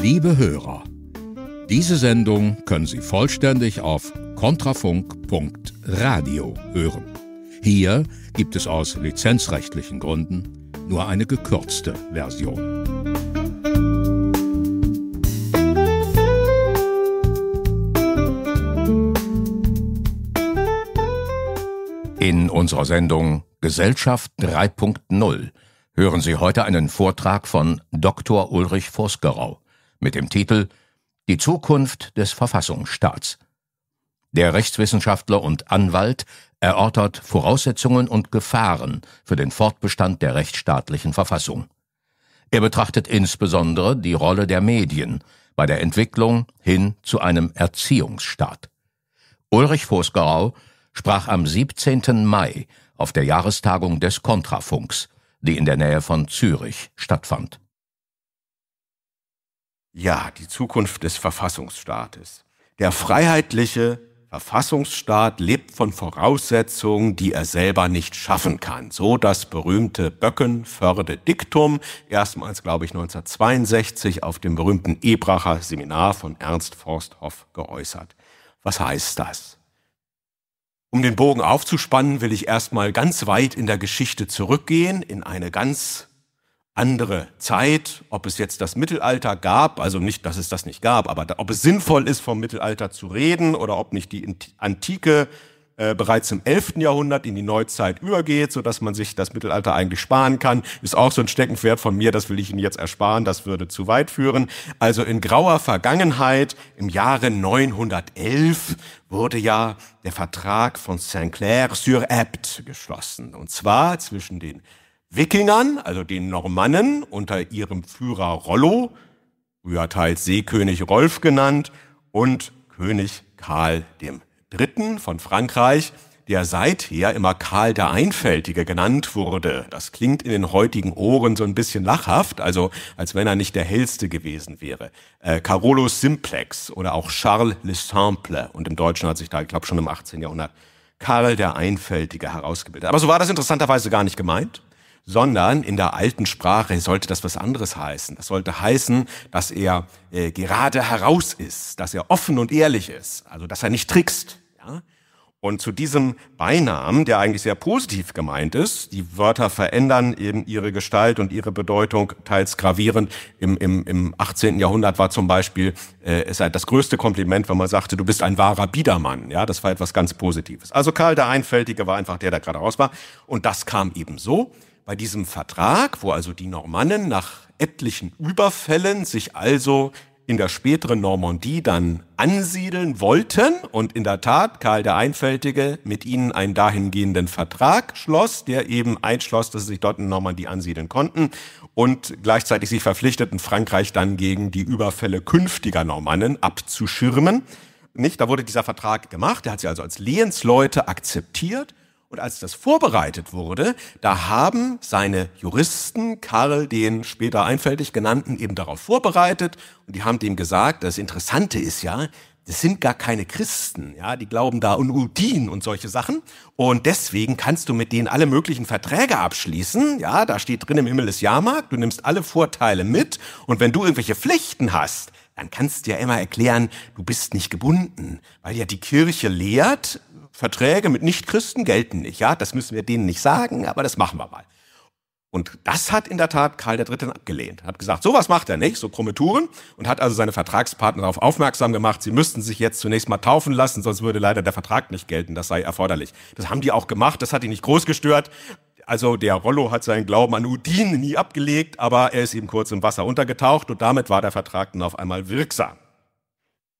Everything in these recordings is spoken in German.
Liebe Hörer, diese Sendung können Sie vollständig auf kontrafunk.radio hören. Hier gibt es aus lizenzrechtlichen Gründen nur eine gekürzte Version. In unserer Sendung Gesellschaft 3.0 hören Sie heute einen Vortrag von Dr. Ulrich Vosgerau mit dem Titel Die Zukunft des Verfassungsstaats. Der Rechtswissenschaftler und Anwalt erörtert Voraussetzungen und Gefahren für den Fortbestand der rechtsstaatlichen Verfassung. Er betrachtet insbesondere die Rolle der Medien bei der Entwicklung hin zu einem Erziehungsstaat. Ulrich Vosgerau sprach am 17. Mai auf der Jahrestagung des Kontrafunks die in der Nähe von Zürich stattfand. Ja, die Zukunft des Verfassungsstaates. Der freiheitliche Verfassungsstaat lebt von Voraussetzungen, die er selber nicht schaffen kann. So das berühmte böckenförde diktum erstmals, glaube ich, 1962 auf dem berühmten Ebracher Seminar von Ernst Forsthoff geäußert. Was heißt das? Um den Bogen aufzuspannen, will ich erstmal ganz weit in der Geschichte zurückgehen, in eine ganz andere Zeit, ob es jetzt das Mittelalter gab, also nicht, dass es das nicht gab, aber ob es sinnvoll ist, vom Mittelalter zu reden oder ob nicht die Antike äh, bereits im 11. Jahrhundert in die Neuzeit übergeht, so dass man sich das Mittelalter eigentlich sparen kann. Ist auch so ein Steckenpferd von mir, das will ich Ihnen jetzt ersparen, das würde zu weit führen. Also in grauer Vergangenheit, im Jahre 911, wurde ja der Vertrag von Saint-Clair-sur-Epte geschlossen. Und zwar zwischen den Wikingern, also den Normannen unter ihrem Führer Rollo, früher teils Seekönig Rolf genannt, und König Karl dem III. von Frankreich, der seither immer Karl der Einfältige genannt wurde. Das klingt in den heutigen Ohren so ein bisschen lachhaft, also als wenn er nicht der hellste gewesen wäre. Äh, Carolus Simplex oder auch Charles Le Simple und im Deutschen hat sich da, ich glaube, schon im 18. Jahrhundert Karl der Einfältige herausgebildet. Aber so war das interessanterweise gar nicht gemeint sondern in der alten Sprache sollte das was anderes heißen. Das sollte heißen, dass er äh, gerade heraus ist, dass er offen und ehrlich ist, also dass er nicht trickst. Ja? Und zu diesem Beinamen, der eigentlich sehr positiv gemeint ist, die Wörter verändern eben ihre Gestalt und ihre Bedeutung teils gravierend. Im, im, im 18. Jahrhundert war zum Beispiel äh, es halt das größte Kompliment, wenn man sagte, du bist ein wahrer Biedermann. Ja, das war etwas ganz Positives. Also Karl der Einfältige war einfach der, der gerade raus war. Und das kam eben so, bei diesem Vertrag, wo also die Normannen nach etlichen Überfällen sich also in der späteren Normandie dann ansiedeln wollten und in der Tat Karl der Einfältige mit ihnen einen dahingehenden Vertrag schloss, der eben einschloss, dass sie sich dort in Normandie ansiedeln konnten und gleichzeitig sich verpflichteten, Frankreich dann gegen die Überfälle künftiger Normannen abzuschirmen. Nicht, da wurde dieser Vertrag gemacht, der hat sie also als Lehensleute akzeptiert und als das vorbereitet wurde, da haben seine Juristen Karl den später einfältig genannten eben darauf vorbereitet und die haben dem gesagt, das Interessante ist ja, das sind gar keine Christen, ja, die glauben da an Udin und solche Sachen und deswegen kannst du mit denen alle möglichen Verträge abschließen, ja, da steht drin im Himmel ist Jahrmarkt, du nimmst alle Vorteile mit und wenn du irgendwelche Pflichten hast, dann kannst du ja immer erklären, du bist nicht gebunden, weil ja die Kirche lehrt, Verträge mit Nichtchristen gelten nicht. Ja, das müssen wir denen nicht sagen, aber das machen wir mal. Und das hat in der Tat Karl III. abgelehnt. Hat gesagt, sowas macht er nicht, so krumme Touren. Und hat also seine Vertragspartner darauf aufmerksam gemacht, sie müssten sich jetzt zunächst mal taufen lassen, sonst würde leider der Vertrag nicht gelten, das sei erforderlich. Das haben die auch gemacht, das hat ihn nicht groß gestört. Also der Rollo hat seinen Glauben an Udine nie abgelegt, aber er ist eben kurz im Wasser untergetaucht und damit war der Vertrag dann auf einmal wirksam.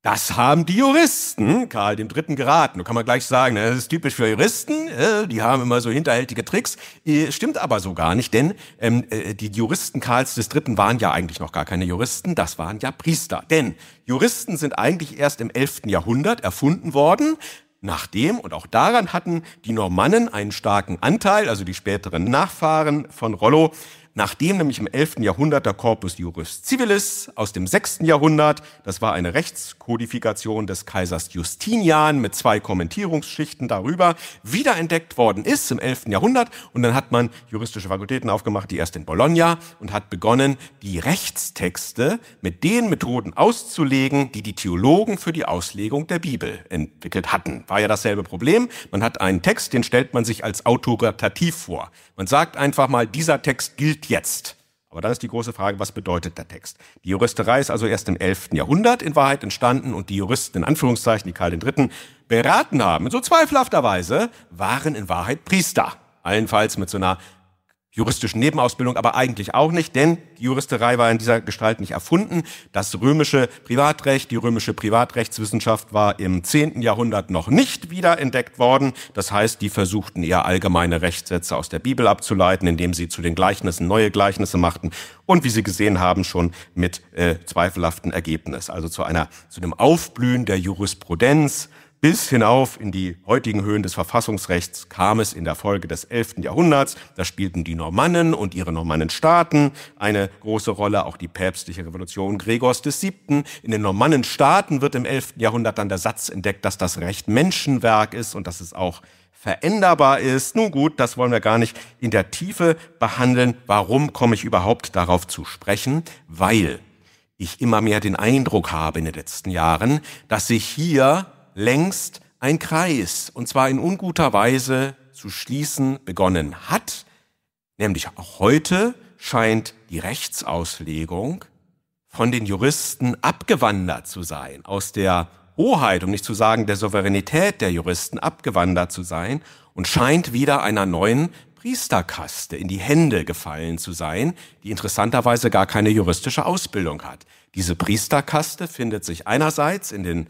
Das haben die Juristen Karl dem Dritten geraten. Da kann man gleich sagen, ne, das ist typisch für Juristen. Äh, die haben immer so hinterhältige Tricks. Äh, stimmt aber so gar nicht, denn ähm, äh, die Juristen Karls des Dritten waren ja eigentlich noch gar keine Juristen. Das waren ja Priester. Denn Juristen sind eigentlich erst im 11. Jahrhundert erfunden worden. Nachdem, und auch daran hatten die Normannen einen starken Anteil, also die späteren Nachfahren von Rollo, nachdem nämlich im 11. Jahrhundert der Corpus Juris Civilis aus dem 6. Jahrhundert, das war eine Rechtskodifikation des Kaisers Justinian mit zwei Kommentierungsschichten darüber, wiederentdeckt worden ist im 11. Jahrhundert. Und dann hat man juristische Fakultäten aufgemacht, die erst in Bologna und hat begonnen, die Rechtstexte mit den Methoden auszulegen, die die Theologen für die Auslegung der Bibel entwickelt hatten. War ja dasselbe Problem. Man hat einen Text, den stellt man sich als autoritativ vor. Man sagt einfach mal, dieser Text gilt jetzt. Aber dann ist die große Frage, was bedeutet der Text? Die Juristerei ist also erst im 11. Jahrhundert in Wahrheit entstanden und die Juristen, in Anführungszeichen, die Karl III. beraten haben, in so zweifelhafter Weise, waren in Wahrheit Priester. Allenfalls mit so einer juristischen Nebenausbildung aber eigentlich auch nicht, denn die Juristerei war in dieser Gestalt nicht erfunden. Das römische Privatrecht, die römische Privatrechtswissenschaft war im 10. Jahrhundert noch nicht wiederentdeckt worden. Das heißt, die versuchten eher allgemeine Rechtssätze aus der Bibel abzuleiten, indem sie zu den Gleichnissen neue Gleichnisse machten und wie Sie gesehen haben, schon mit äh, zweifelhaftem Ergebnis. Also zu einer, zu einem Aufblühen der Jurisprudenz, bis hinauf in die heutigen Höhen des Verfassungsrechts kam es in der Folge des 11. Jahrhunderts. Da spielten die Normannen und ihre Normannenstaaten eine große Rolle, auch die päpstliche Revolution Gregors VII. In den Normannenstaaten wird im 11. Jahrhundert dann der Satz entdeckt, dass das Recht Menschenwerk ist und dass es auch veränderbar ist. Nun gut, das wollen wir gar nicht in der Tiefe behandeln. Warum komme ich überhaupt darauf zu sprechen? Weil ich immer mehr den Eindruck habe in den letzten Jahren, dass sich hier längst ein Kreis, und zwar in unguter Weise zu schließen begonnen hat, nämlich auch heute scheint die Rechtsauslegung von den Juristen abgewandert zu sein, aus der Hoheit, um nicht zu sagen der Souveränität der Juristen abgewandert zu sein und scheint wieder einer neuen Priesterkaste in die Hände gefallen zu sein, die interessanterweise gar keine juristische Ausbildung hat. Diese Priesterkaste findet sich einerseits in den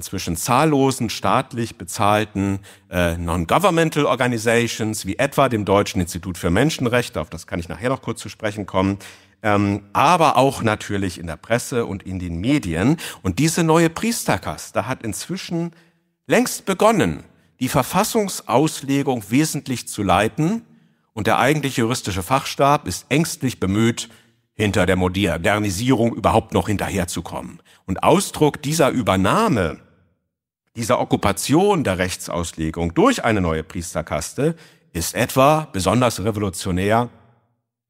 inzwischen zahllosen staatlich bezahlten äh, Non-Governmental Organizations, wie etwa dem Deutschen Institut für Menschenrechte, auf das kann ich nachher noch kurz zu sprechen kommen, ähm, aber auch natürlich in der Presse und in den Medien. Und diese neue Priesterkaste hat inzwischen längst begonnen, die Verfassungsauslegung wesentlich zu leiten. Und der eigentlich juristische Fachstab ist ängstlich bemüht, hinter der Modernisierung überhaupt noch hinterherzukommen. Und Ausdruck dieser Übernahme dieser Okkupation der Rechtsauslegung durch eine neue Priesterkaste ist etwa besonders revolutionär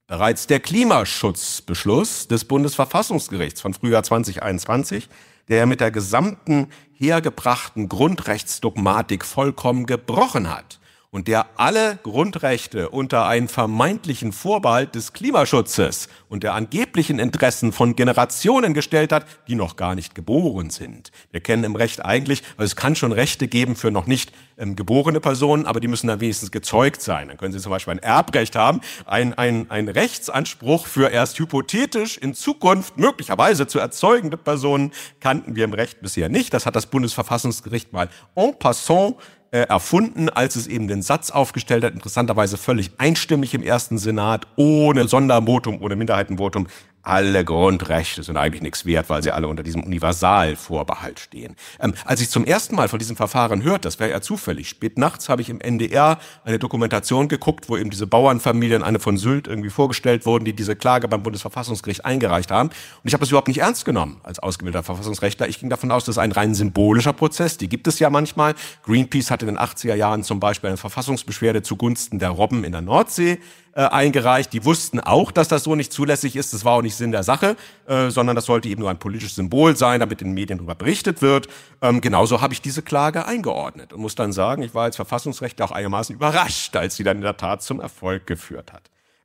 bereits der Klimaschutzbeschluss des Bundesverfassungsgerichts von Frühjahr 2021, der mit der gesamten hergebrachten Grundrechtsdogmatik vollkommen gebrochen hat und der alle Grundrechte unter einen vermeintlichen Vorbehalt des Klimaschutzes und der angeblichen Interessen von Generationen gestellt hat, die noch gar nicht geboren sind. Wir kennen im Recht eigentlich, also es kann schon Rechte geben für noch nicht ähm, geborene Personen, aber die müssen dann wenigstens gezeugt sein. Dann können sie zum Beispiel ein Erbrecht haben, ein, ein, ein Rechtsanspruch für erst hypothetisch in Zukunft möglicherweise zu erzeugende Personen kannten wir im Recht bisher nicht. Das hat das Bundesverfassungsgericht mal en passant äh, erfunden, als es eben den Satz aufgestellt hat, interessanterweise völlig einstimmig im ersten Senat, ohne Sondervotum, ohne Minderheitenvotum, alle Grundrechte sind eigentlich nichts wert, weil sie alle unter diesem Universalvorbehalt stehen. Ähm, als ich zum ersten Mal von diesem Verfahren hörte, das wäre ja zufällig, spät nachts habe ich im NDR eine Dokumentation geguckt, wo eben diese Bauernfamilien, eine von Sylt irgendwie vorgestellt wurden, die diese Klage beim Bundesverfassungsgericht eingereicht haben. Und ich habe das überhaupt nicht ernst genommen als ausgebildeter Verfassungsrechtler. Ich ging davon aus, das ist ein rein symbolischer Prozess. Die gibt es ja manchmal. Greenpeace hatte in den 80er Jahren zum Beispiel eine Verfassungsbeschwerde zugunsten der Robben in der Nordsee äh, eingereicht. Die wussten auch, dass das so nicht zulässig ist. Das war auch nicht Sinn der Sache, äh, sondern das sollte eben nur ein politisches Symbol sein, damit in den Medien darüber berichtet wird. Ähm, genauso habe ich diese Klage eingeordnet und muss dann sagen, ich war als Verfassungsrechtler auch einigermaßen überrascht, als sie dann in der Tat zum Erfolg geführt hat.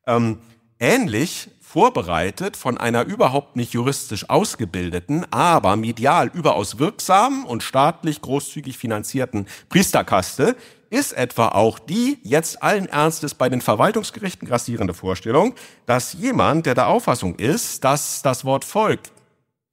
Ähm, ähnlich vorbereitet von einer überhaupt nicht juristisch ausgebildeten, aber medial überaus wirksamen und staatlich großzügig finanzierten Priesterkaste, ist etwa auch die jetzt allen Ernstes bei den Verwaltungsgerichten grassierende Vorstellung, dass jemand, der der Auffassung ist, dass das Wort Volk,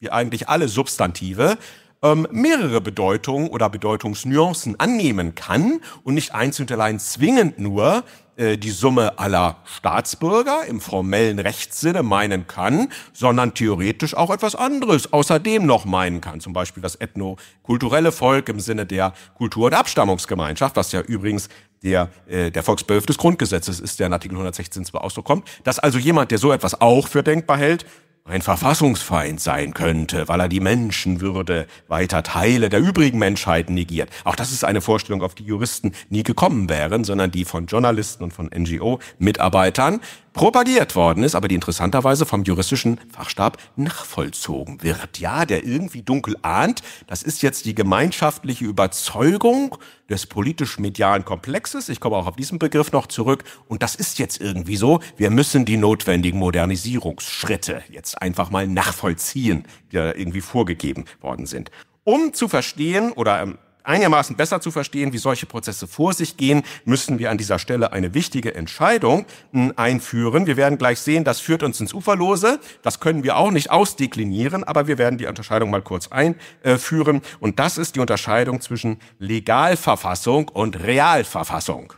wie eigentlich alle Substantive, ähm, mehrere Bedeutungen oder Bedeutungsnuancen annehmen kann und nicht einzeln allein zwingend nur äh, die Summe aller Staatsbürger im formellen Rechtssinne meinen kann, sondern theoretisch auch etwas anderes außerdem noch meinen kann. Zum Beispiel das ethnokulturelle Volk im Sinne der Kultur- und Abstammungsgemeinschaft, was ja übrigens der, äh, der Volksbehörde des Grundgesetzes ist, der in Artikel 116 zwar Ausdruck kommt, dass also jemand, der so etwas auch für denkbar hält, ein Verfassungsfeind sein könnte, weil er die Menschenwürde weiter Teile der übrigen Menschheit negiert. Auch das ist eine Vorstellung, auf die Juristen nie gekommen wären, sondern die von Journalisten und von NGO-Mitarbeitern propagiert worden ist, aber die interessanterweise vom juristischen Fachstab nachvollzogen wird. Ja, der irgendwie dunkel ahnt, das ist jetzt die gemeinschaftliche Überzeugung des politisch-medialen Komplexes. Ich komme auch auf diesen Begriff noch zurück. Und das ist jetzt irgendwie so. Wir müssen die notwendigen Modernisierungsschritte jetzt einfach mal nachvollziehen, die da irgendwie vorgegeben worden sind. Um zu verstehen oder ähm, einigermaßen besser zu verstehen, wie solche Prozesse vor sich gehen, müssen wir an dieser Stelle eine wichtige Entscheidung hm, einführen. Wir werden gleich sehen, das führt uns ins Uferlose. Das können wir auch nicht ausdeklinieren, aber wir werden die Unterscheidung mal kurz einführen. Und das ist die Unterscheidung zwischen Legalverfassung und Realverfassung.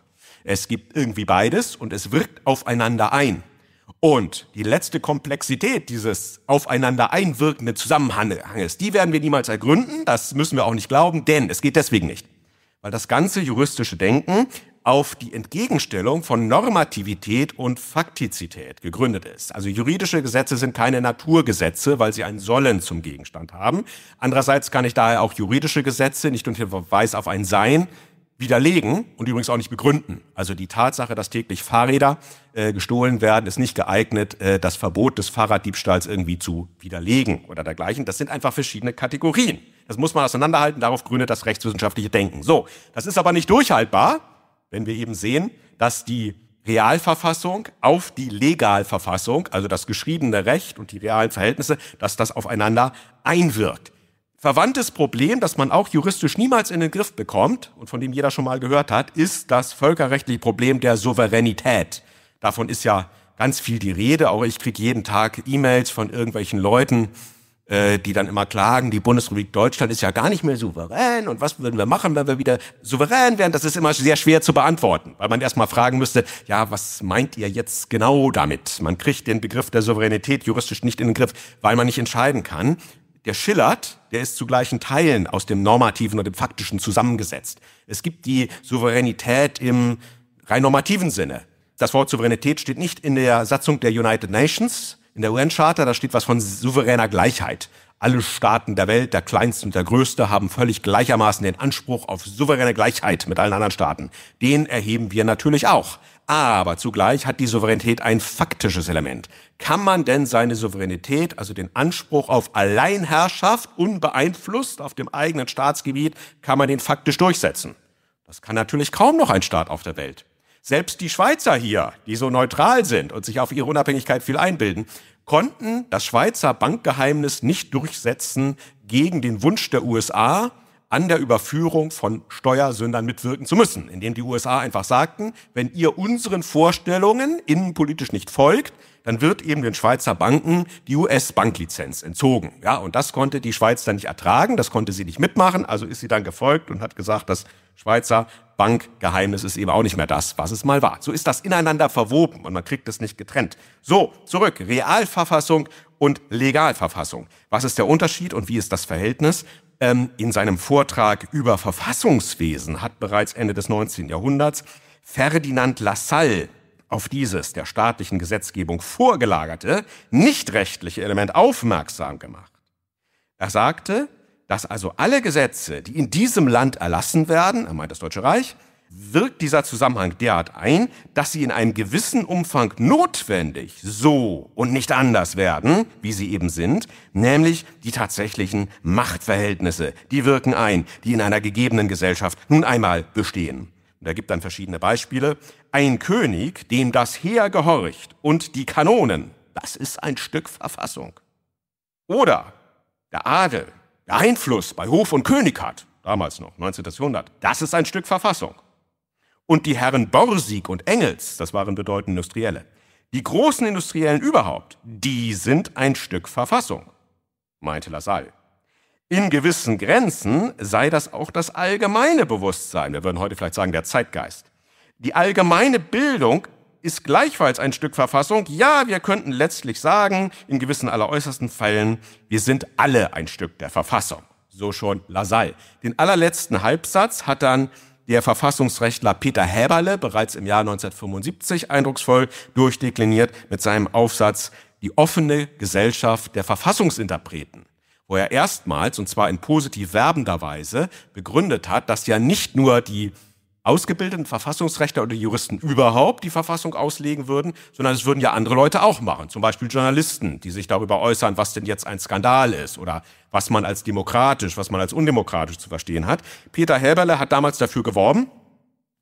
Es gibt irgendwie beides und es wirkt aufeinander ein. Und die letzte Komplexität dieses aufeinander einwirkenden Zusammenhanges, die werden wir niemals ergründen, das müssen wir auch nicht glauben, denn es geht deswegen nicht. Weil das ganze juristische Denken auf die Entgegenstellung von Normativität und Faktizität gegründet ist. Also juridische Gesetze sind keine Naturgesetze, weil sie ein Sollen zum Gegenstand haben. Andererseits kann ich daher auch juridische Gesetze nicht unter Verweis auf ein Sein widerlegen und übrigens auch nicht begründen. Also die Tatsache, dass täglich Fahrräder äh, gestohlen werden, ist nicht geeignet, äh, das Verbot des Fahrraddiebstahls irgendwie zu widerlegen oder dergleichen. Das sind einfach verschiedene Kategorien. Das muss man auseinanderhalten, darauf gründet das rechtswissenschaftliche Denken. So, das ist aber nicht durchhaltbar, wenn wir eben sehen, dass die Realverfassung auf die Legalverfassung, also das geschriebene Recht und die realen Verhältnisse, dass das aufeinander einwirkt verwandtes Problem, das man auch juristisch niemals in den Griff bekommt und von dem jeder schon mal gehört hat, ist das völkerrechtliche Problem der Souveränität. Davon ist ja ganz viel die Rede. Auch ich kriege jeden Tag E-Mails von irgendwelchen Leuten, äh, die dann immer klagen, die Bundesrepublik Deutschland ist ja gar nicht mehr souverän und was würden wir machen, wenn wir wieder souverän wären? Das ist immer sehr schwer zu beantworten, weil man erstmal fragen müsste, ja, was meint ihr jetzt genau damit? Man kriegt den Begriff der Souveränität juristisch nicht in den Griff, weil man nicht entscheiden kann, der schillert, der ist zu gleichen Teilen aus dem normativen und dem faktischen zusammengesetzt. Es gibt die Souveränität im rein normativen Sinne. Das Wort Souveränität steht nicht in der Satzung der United Nations, in der UN-Charta, da steht was von souveräner Gleichheit. Alle Staaten der Welt, der kleinste und der größte, haben völlig gleichermaßen den Anspruch auf souveräne Gleichheit mit allen anderen Staaten. Den erheben wir natürlich auch. Aber zugleich hat die Souveränität ein faktisches Element. Kann man denn seine Souveränität, also den Anspruch auf Alleinherrschaft, unbeeinflusst auf dem eigenen Staatsgebiet, kann man den faktisch durchsetzen? Das kann natürlich kaum noch ein Staat auf der Welt. Selbst die Schweizer hier, die so neutral sind und sich auf ihre Unabhängigkeit viel einbilden, konnten das Schweizer Bankgeheimnis nicht durchsetzen gegen den Wunsch der USA, an der Überführung von Steuersündern mitwirken zu müssen, indem die USA einfach sagten, wenn ihr unseren Vorstellungen innenpolitisch nicht folgt, dann wird eben den Schweizer Banken die US-Banklizenz entzogen. Ja, und das konnte die Schweiz dann nicht ertragen, das konnte sie nicht mitmachen, also ist sie dann gefolgt und hat gesagt, das Schweizer Bankgeheimnis ist eben auch nicht mehr das, was es mal war. So ist das ineinander verwoben und man kriegt es nicht getrennt. So, zurück, Realverfassung und Legalverfassung. Was ist der Unterschied und wie ist das Verhältnis? Ähm, in seinem Vortrag über Verfassungswesen hat bereits Ende des 19. Jahrhunderts Ferdinand Lassalle auf dieses der staatlichen Gesetzgebung vorgelagerte, nicht rechtliche Element aufmerksam gemacht. Er sagte, dass also alle Gesetze, die in diesem Land erlassen werden, er meint das Deutsche Reich, wirkt dieser Zusammenhang derart ein, dass sie in einem gewissen Umfang notwendig so und nicht anders werden, wie sie eben sind, nämlich die tatsächlichen Machtverhältnisse, die wirken ein, die in einer gegebenen Gesellschaft nun einmal bestehen. Und er gibt dann verschiedene Beispiele. Ein König, dem das Heer gehorcht und die Kanonen, das ist ein Stück Verfassung. Oder der Adel, der Einfluss bei Hof und König hat, damals noch, 19. Jahrhundert, das ist ein Stück Verfassung und die Herren Borsig und Engels, das waren bedeutende Industrielle, die großen Industriellen überhaupt, die sind ein Stück Verfassung, meinte Lassalle. In gewissen Grenzen sei das auch das allgemeine Bewusstsein, wir würden heute vielleicht sagen der Zeitgeist. Die allgemeine Bildung ist gleichfalls ein Stück Verfassung. Ja, wir könnten letztlich sagen, in gewissen alleräußersten Fällen, wir sind alle ein Stück der Verfassung. So schon Lassalle. Den allerletzten Halbsatz hat dann der Verfassungsrechtler Peter Häberle bereits im Jahr 1975 eindrucksvoll durchdekliniert mit seinem Aufsatz Die offene Gesellschaft der Verfassungsinterpreten wo er erstmals, und zwar in positiv werbender Weise, begründet hat, dass ja nicht nur die ausgebildeten Verfassungsrechtler oder Juristen überhaupt die Verfassung auslegen würden, sondern es würden ja andere Leute auch machen, zum Beispiel Journalisten, die sich darüber äußern, was denn jetzt ein Skandal ist oder was man als demokratisch, was man als undemokratisch zu verstehen hat. Peter Helberle hat damals dafür geworben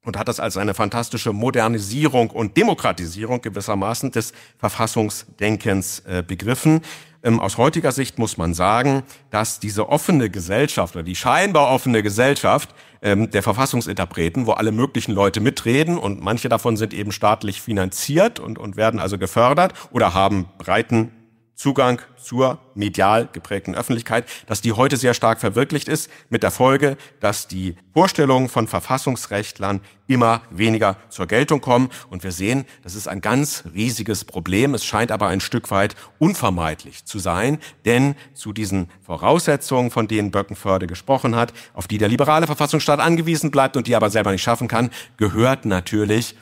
und hat das als eine fantastische Modernisierung und Demokratisierung gewissermaßen des Verfassungsdenkens äh, begriffen. Ähm, aus heutiger Sicht muss man sagen, dass diese offene Gesellschaft oder die scheinbar offene Gesellschaft ähm, der Verfassungsinterpreten, wo alle möglichen Leute mitreden und manche davon sind eben staatlich finanziert und, und werden also gefördert oder haben breiten Zugang zur medial geprägten Öffentlichkeit, dass die heute sehr stark verwirklicht ist, mit der Folge, dass die Vorstellungen von Verfassungsrechtlern immer weniger zur Geltung kommen. Und wir sehen, das ist ein ganz riesiges Problem. Es scheint aber ein Stück weit unvermeidlich zu sein, denn zu diesen Voraussetzungen, von denen Böckenförde gesprochen hat, auf die der liberale Verfassungsstaat angewiesen bleibt und die aber selber nicht schaffen kann, gehört natürlich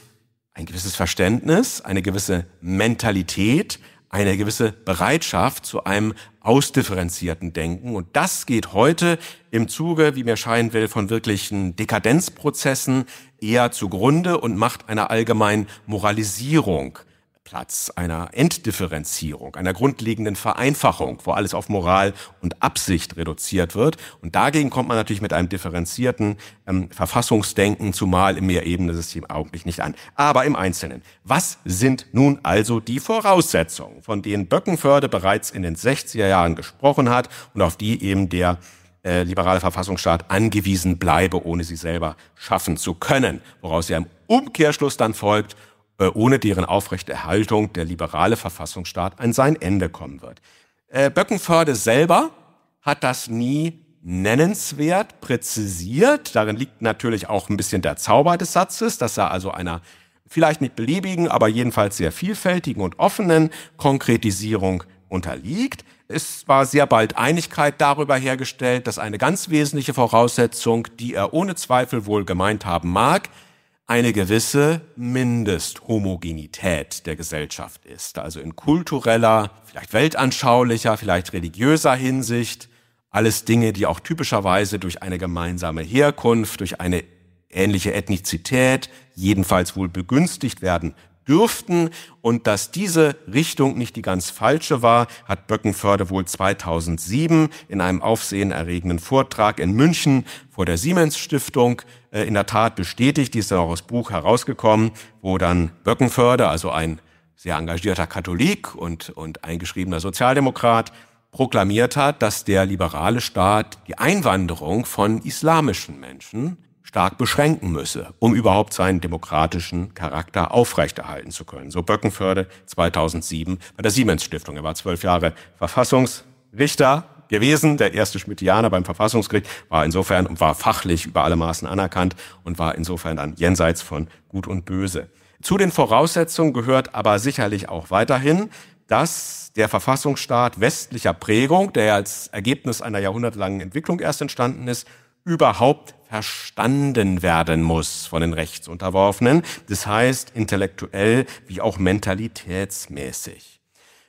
ein gewisses Verständnis, eine gewisse Mentalität, eine gewisse Bereitschaft zu einem ausdifferenzierten Denken. Und das geht heute im Zuge, wie mir scheinen will, von wirklichen Dekadenzprozessen eher zugrunde und macht einer allgemeinen Moralisierung Platz einer Enddifferenzierung, einer grundlegenden Vereinfachung, wo alles auf Moral und Absicht reduziert wird. Und dagegen kommt man natürlich mit einem differenzierten ähm, Verfassungsdenken, zumal im Mehrebene-System eigentlich nicht an. Aber im Einzelnen. Was sind nun also die Voraussetzungen, von denen Böckenförde bereits in den 60er Jahren gesprochen hat und auf die eben der äh, liberale Verfassungsstaat angewiesen bleibe, ohne sie selber schaffen zu können, woraus ja im Umkehrschluss dann folgt, äh, ohne deren Aufrechterhaltung der liberale Verfassungsstaat an sein Ende kommen wird. Äh, Böckenförde selber hat das nie nennenswert präzisiert. Darin liegt natürlich auch ein bisschen der Zauber des Satzes, dass er also einer vielleicht nicht beliebigen, aber jedenfalls sehr vielfältigen und offenen Konkretisierung unterliegt. Es war sehr bald Einigkeit darüber hergestellt, dass eine ganz wesentliche Voraussetzung, die er ohne Zweifel wohl gemeint haben mag, eine gewisse Mindesthomogenität der Gesellschaft ist, also in kultureller, vielleicht weltanschaulicher, vielleicht religiöser Hinsicht, alles Dinge, die auch typischerweise durch eine gemeinsame Herkunft, durch eine ähnliche Ethnizität jedenfalls wohl begünstigt werden dürften und dass diese Richtung nicht die ganz falsche war, hat Böckenförde wohl 2007 in einem aufsehenerregenden Vortrag in München vor der Siemens Stiftung äh, in der Tat bestätigt. Die ist dann auch aus Buch herausgekommen, wo dann Böckenförde, also ein sehr engagierter Katholik und, und eingeschriebener Sozialdemokrat, proklamiert hat, dass der liberale Staat die Einwanderung von islamischen Menschen stark beschränken müsse, um überhaupt seinen demokratischen Charakter aufrechterhalten zu können. So Böckenförde 2007 bei der Siemens Stiftung. Er war zwölf Jahre Verfassungsrichter gewesen, der erste Schmittianer beim Verfassungsgericht, war insofern und war fachlich über alle Maßen anerkannt und war insofern dann jenseits von Gut und Böse. Zu den Voraussetzungen gehört aber sicherlich auch weiterhin, dass der Verfassungsstaat westlicher Prägung, der als Ergebnis einer jahrhundertlangen Entwicklung erst entstanden ist, überhaupt verstanden werden muss von den Rechtsunterworfenen. Das heißt intellektuell wie auch mentalitätsmäßig.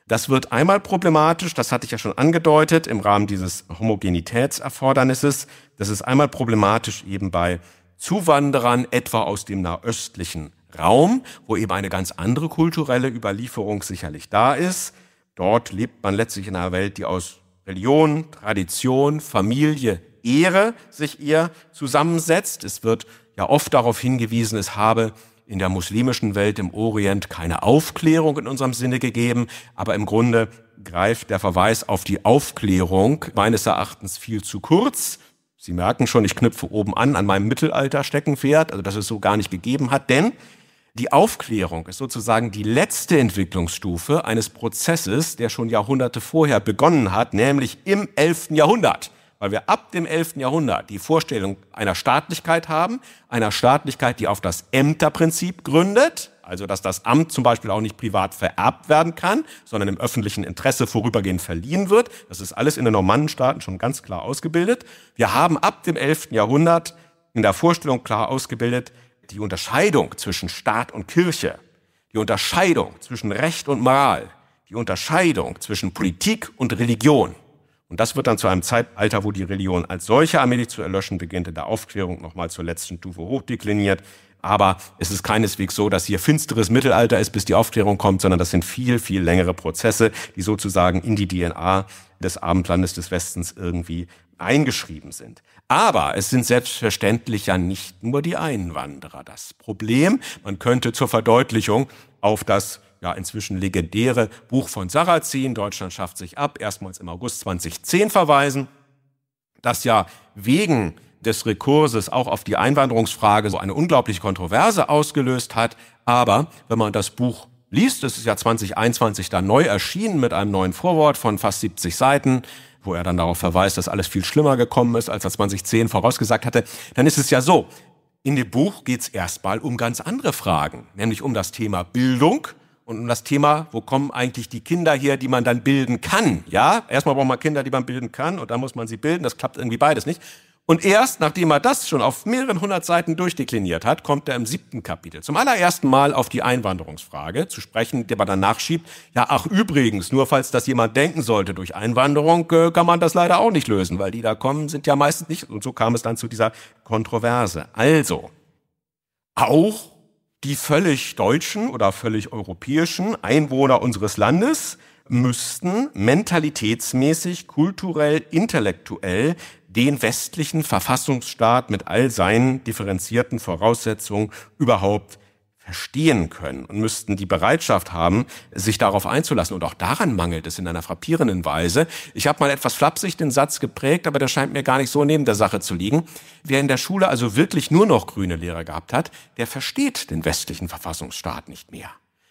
Das wird einmal problematisch, das hatte ich ja schon angedeutet, im Rahmen dieses Homogenitätserfordernisses. Das ist einmal problematisch eben bei Zuwanderern, etwa aus dem nahöstlichen Raum, wo eben eine ganz andere kulturelle Überlieferung sicherlich da ist. Dort lebt man letztlich in einer Welt, die aus Religion, Tradition, Familie Ehre sich ihr zusammensetzt. Es wird ja oft darauf hingewiesen, es habe in der muslimischen Welt im Orient keine Aufklärung in unserem Sinne gegeben, aber im Grunde greift der Verweis auf die Aufklärung meines Erachtens viel zu kurz. Sie merken schon, ich knüpfe oben an an meinem Mittelalter-Steckenpferd, also dass es so gar nicht gegeben hat, denn die Aufklärung ist sozusagen die letzte Entwicklungsstufe eines Prozesses, der schon Jahrhunderte vorher begonnen hat, nämlich im 11. Jahrhundert weil wir ab dem 11. Jahrhundert die Vorstellung einer Staatlichkeit haben, einer Staatlichkeit, die auf das Ämterprinzip gründet, also dass das Amt zum Beispiel auch nicht privat vererbt werden kann, sondern im öffentlichen Interesse vorübergehend verliehen wird. Das ist alles in den Normannenstaaten schon ganz klar ausgebildet. Wir haben ab dem 11. Jahrhundert in der Vorstellung klar ausgebildet die Unterscheidung zwischen Staat und Kirche, die Unterscheidung zwischen Recht und Moral, die Unterscheidung zwischen Politik und Religion. Und das wird dann zu einem Zeitalter, wo die Religion als solche allmählich zu erlöschen beginnt, in der Aufklärung nochmal zur letzten Stufe hochdekliniert. Aber es ist keineswegs so, dass hier finsteres Mittelalter ist, bis die Aufklärung kommt, sondern das sind viel, viel längere Prozesse, die sozusagen in die DNA des Abendlandes des Westens irgendwie eingeschrieben sind. Aber es sind selbstverständlich ja nicht nur die Einwanderer das Problem. Man könnte zur Verdeutlichung auf das ja inzwischen legendäre Buch von Sarrazin, Deutschland schafft sich ab, erstmals im August 2010 verweisen, das ja wegen des Rekurses auch auf die Einwanderungsfrage so eine unglaubliche Kontroverse ausgelöst hat. Aber wenn man das Buch liest, es ist ja 2021 dann neu erschienen mit einem neuen Vorwort von fast 70 Seiten, wo er dann darauf verweist, dass alles viel schlimmer gekommen ist, als er 2010 vorausgesagt hatte, dann ist es ja so, in dem Buch geht es erstmal um ganz andere Fragen, nämlich um das Thema Bildung, und um das Thema, wo kommen eigentlich die Kinder her, die man dann bilden kann. Ja, erstmal braucht man Kinder, die man bilden kann und dann muss man sie bilden. Das klappt irgendwie beides nicht. Und erst, nachdem er das schon auf mehreren hundert Seiten durchdekliniert hat, kommt er im siebten Kapitel zum allerersten Mal auf die Einwanderungsfrage zu sprechen, der man dann nachschiebt. Ja, ach übrigens, nur falls das jemand denken sollte, durch Einwanderung äh, kann man das leider auch nicht lösen, weil die da kommen, sind ja meistens nicht. Und so kam es dann zu dieser Kontroverse. Also, auch die völlig deutschen oder völlig europäischen Einwohner unseres Landes müssten mentalitätsmäßig, kulturell, intellektuell den westlichen Verfassungsstaat mit all seinen differenzierten Voraussetzungen überhaupt verstehen können und müssten die Bereitschaft haben, sich darauf einzulassen. Und auch daran mangelt es in einer frappierenden Weise. Ich habe mal etwas flapsig den Satz geprägt, aber der scheint mir gar nicht so neben der Sache zu liegen. Wer in der Schule also wirklich nur noch grüne Lehrer gehabt hat, der versteht den westlichen Verfassungsstaat nicht mehr.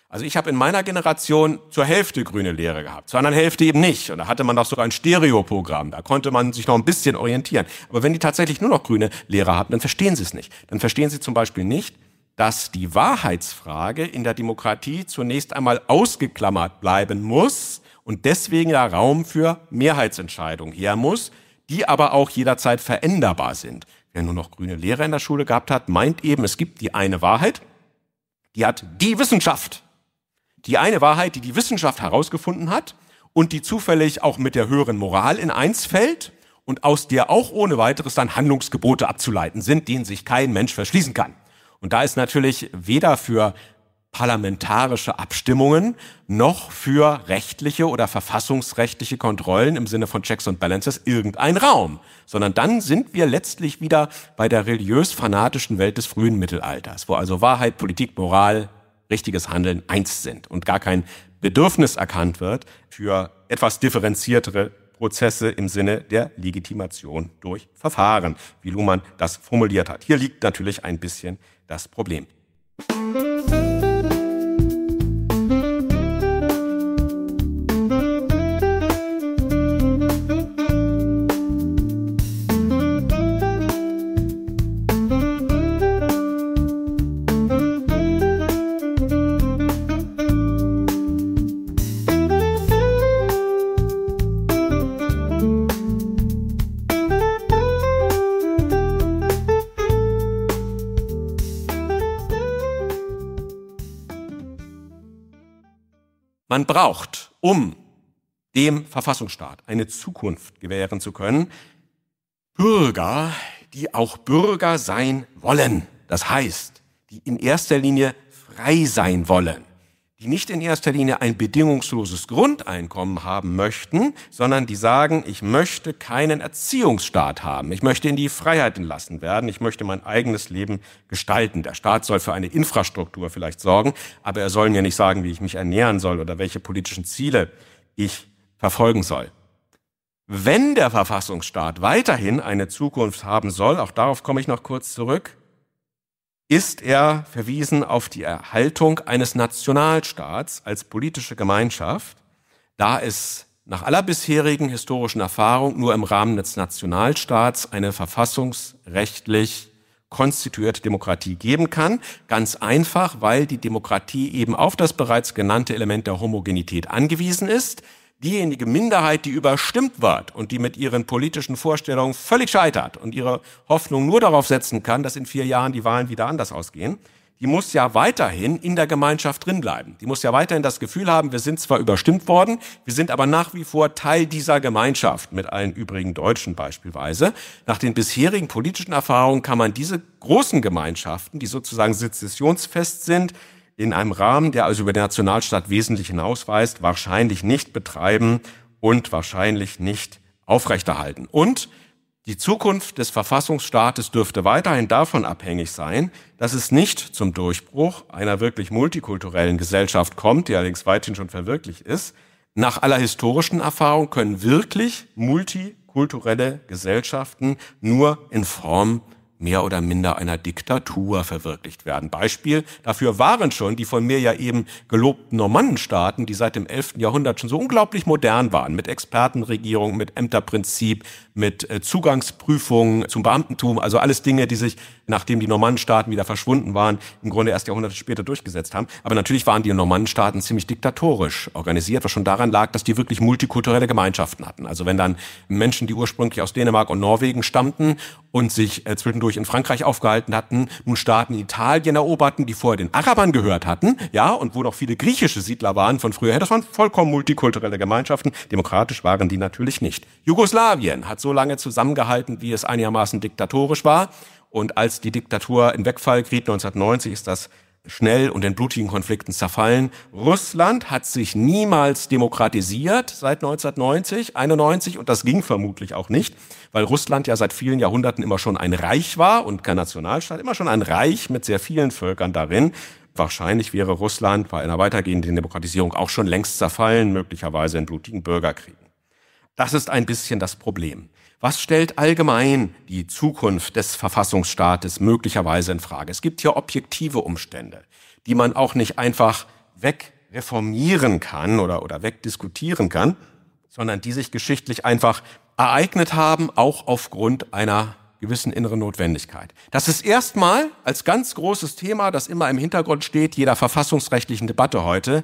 Also ich habe in meiner Generation zur Hälfte grüne Lehre gehabt, zur anderen Hälfte eben nicht. Und da hatte man noch sogar ein Stereoprogramm, da konnte man sich noch ein bisschen orientieren. Aber wenn die tatsächlich nur noch grüne Lehrer haben, dann verstehen sie es nicht. Dann verstehen sie zum Beispiel nicht, dass die Wahrheitsfrage in der Demokratie zunächst einmal ausgeklammert bleiben muss und deswegen ja Raum für Mehrheitsentscheidungen her muss, die aber auch jederzeit veränderbar sind. Wer nur noch grüne Lehrer in der Schule gehabt hat, meint eben, es gibt die eine Wahrheit, die hat die Wissenschaft. Die eine Wahrheit, die die Wissenschaft herausgefunden hat und die zufällig auch mit der höheren Moral in eins fällt und aus der auch ohne weiteres dann Handlungsgebote abzuleiten sind, denen sich kein Mensch verschließen kann. Und da ist natürlich weder für parlamentarische Abstimmungen noch für rechtliche oder verfassungsrechtliche Kontrollen im Sinne von Checks und Balances irgendein Raum, sondern dann sind wir letztlich wieder bei der religiös-fanatischen Welt des frühen Mittelalters, wo also Wahrheit, Politik, Moral, richtiges Handeln eins sind und gar kein Bedürfnis erkannt wird für etwas differenziertere Prozesse im Sinne der Legitimation durch Verfahren, wie Luhmann das formuliert hat. Hier liegt natürlich ein bisschen das Problem. Musik man braucht, um dem Verfassungsstaat eine Zukunft gewähren zu können, Bürger, die auch Bürger sein wollen. Das heißt, die in erster Linie frei sein wollen die nicht in erster Linie ein bedingungsloses Grundeinkommen haben möchten, sondern die sagen, ich möchte keinen Erziehungsstaat haben, ich möchte in die Freiheit entlassen werden, ich möchte mein eigenes Leben gestalten. Der Staat soll für eine Infrastruktur vielleicht sorgen, aber er soll mir nicht sagen, wie ich mich ernähren soll oder welche politischen Ziele ich verfolgen soll. Wenn der Verfassungsstaat weiterhin eine Zukunft haben soll, auch darauf komme ich noch kurz zurück, ist er verwiesen auf die Erhaltung eines Nationalstaats als politische Gemeinschaft, da es nach aller bisherigen historischen Erfahrung nur im Rahmen des Nationalstaats eine verfassungsrechtlich konstituierte Demokratie geben kann. Ganz einfach, weil die Demokratie eben auf das bereits genannte Element der Homogenität angewiesen ist diejenige Minderheit, die überstimmt wird und die mit ihren politischen Vorstellungen völlig scheitert und ihre Hoffnung nur darauf setzen kann, dass in vier Jahren die Wahlen wieder anders ausgehen, die muss ja weiterhin in der Gemeinschaft drin bleiben. Die muss ja weiterhin das Gefühl haben, wir sind zwar überstimmt worden, wir sind aber nach wie vor Teil dieser Gemeinschaft, mit allen übrigen Deutschen beispielsweise. Nach den bisherigen politischen Erfahrungen kann man diese großen Gemeinschaften, die sozusagen sezessionsfest sind, in einem Rahmen, der also über den Nationalstaat wesentlich hinausweist, wahrscheinlich nicht betreiben und wahrscheinlich nicht aufrechterhalten. Und die Zukunft des Verfassungsstaates dürfte weiterhin davon abhängig sein, dass es nicht zum Durchbruch einer wirklich multikulturellen Gesellschaft kommt, die allerdings weithin schon verwirklicht ist. Nach aller historischen Erfahrung können wirklich multikulturelle Gesellschaften nur in Form mehr oder minder einer Diktatur verwirklicht werden. Beispiel dafür waren schon die von mir ja eben gelobten Normannenstaaten, die seit dem 11. Jahrhundert schon so unglaublich modern waren, mit Expertenregierung, mit Ämterprinzip, mit äh, Zugangsprüfungen zum Beamtentum, also alles Dinge, die sich, nachdem die Normannenstaaten wieder verschwunden waren, im Grunde erst Jahrhunderte später durchgesetzt haben. Aber natürlich waren die Normannenstaaten ziemlich diktatorisch organisiert, was schon daran lag, dass die wirklich multikulturelle Gemeinschaften hatten. Also wenn dann Menschen, die ursprünglich aus Dänemark und Norwegen stammten und sich äh, zwischendurch zwischendurch in Frankreich aufgehalten hatten, nun Staaten in Italien eroberten, die vorher den Arabern gehört hatten, ja, und wo noch viele griechische Siedler waren von früher her. Das waren vollkommen multikulturelle Gemeinschaften. Demokratisch waren die natürlich nicht. Jugoslawien hat so lange zusammengehalten, wie es einigermaßen diktatorisch war. Und als die Diktatur in Wegfall geriet, 1990, ist das schnell und in blutigen Konflikten zerfallen. Russland hat sich niemals demokratisiert seit 1990, 91 und das ging vermutlich auch nicht, weil Russland ja seit vielen Jahrhunderten immer schon ein Reich war und kein Nationalstaat, immer schon ein Reich mit sehr vielen Völkern darin. Wahrscheinlich wäre Russland bei einer weitergehenden Demokratisierung auch schon längst zerfallen, möglicherweise in blutigen Bürgerkriegen. Das ist ein bisschen das Problem. Was stellt allgemein die Zukunft des Verfassungsstaates möglicherweise in Frage? Es gibt hier objektive Umstände, die man auch nicht einfach wegreformieren kann oder, oder wegdiskutieren kann, sondern die sich geschichtlich einfach ereignet haben, auch aufgrund einer gewissen inneren Notwendigkeit. Das ist erstmal als ganz großes Thema, das immer im Hintergrund steht, jeder verfassungsrechtlichen Debatte heute,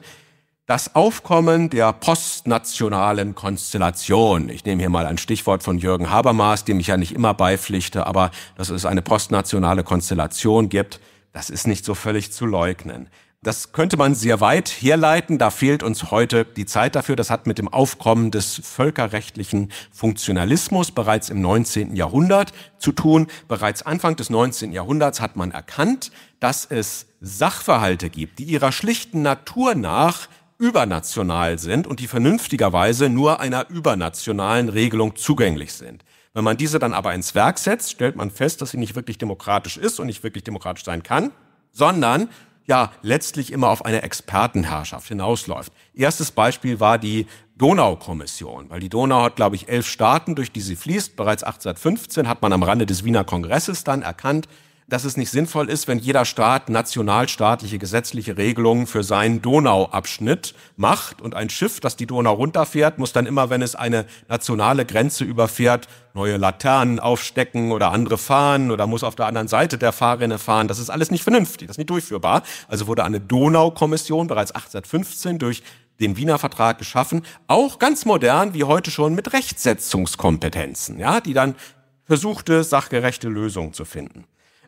das Aufkommen der postnationalen Konstellation. Ich nehme hier mal ein Stichwort von Jürgen Habermas, dem ich ja nicht immer beipflichte, aber dass es eine postnationale Konstellation gibt, das ist nicht so völlig zu leugnen. Das könnte man sehr weit herleiten, da fehlt uns heute die Zeit dafür. Das hat mit dem Aufkommen des völkerrechtlichen Funktionalismus bereits im 19. Jahrhundert zu tun. Bereits Anfang des 19. Jahrhunderts hat man erkannt, dass es Sachverhalte gibt, die ihrer schlichten Natur nach übernational sind und die vernünftigerweise nur einer übernationalen Regelung zugänglich sind. Wenn man diese dann aber ins Werk setzt, stellt man fest, dass sie nicht wirklich demokratisch ist und nicht wirklich demokratisch sein kann, sondern ja letztlich immer auf eine Expertenherrschaft hinausläuft. Erstes Beispiel war die Donaukommission, weil die Donau hat, glaube ich, elf Staaten, durch die sie fließt. Bereits 1815 hat man am Rande des Wiener Kongresses dann erkannt, dass es nicht sinnvoll ist, wenn jeder Staat nationalstaatliche gesetzliche Regelungen für seinen Donauabschnitt macht und ein Schiff, das die Donau runterfährt, muss dann immer, wenn es eine nationale Grenze überfährt, neue Laternen aufstecken oder andere fahren oder muss auf der anderen Seite der Fahrrinne fahren. Das ist alles nicht vernünftig, das ist nicht durchführbar. Also wurde eine Donaukommission bereits 1815 durch den Wiener Vertrag geschaffen, auch ganz modern wie heute schon mit Rechtsetzungskompetenzen, ja, die dann versuchte, sachgerechte Lösungen zu finden.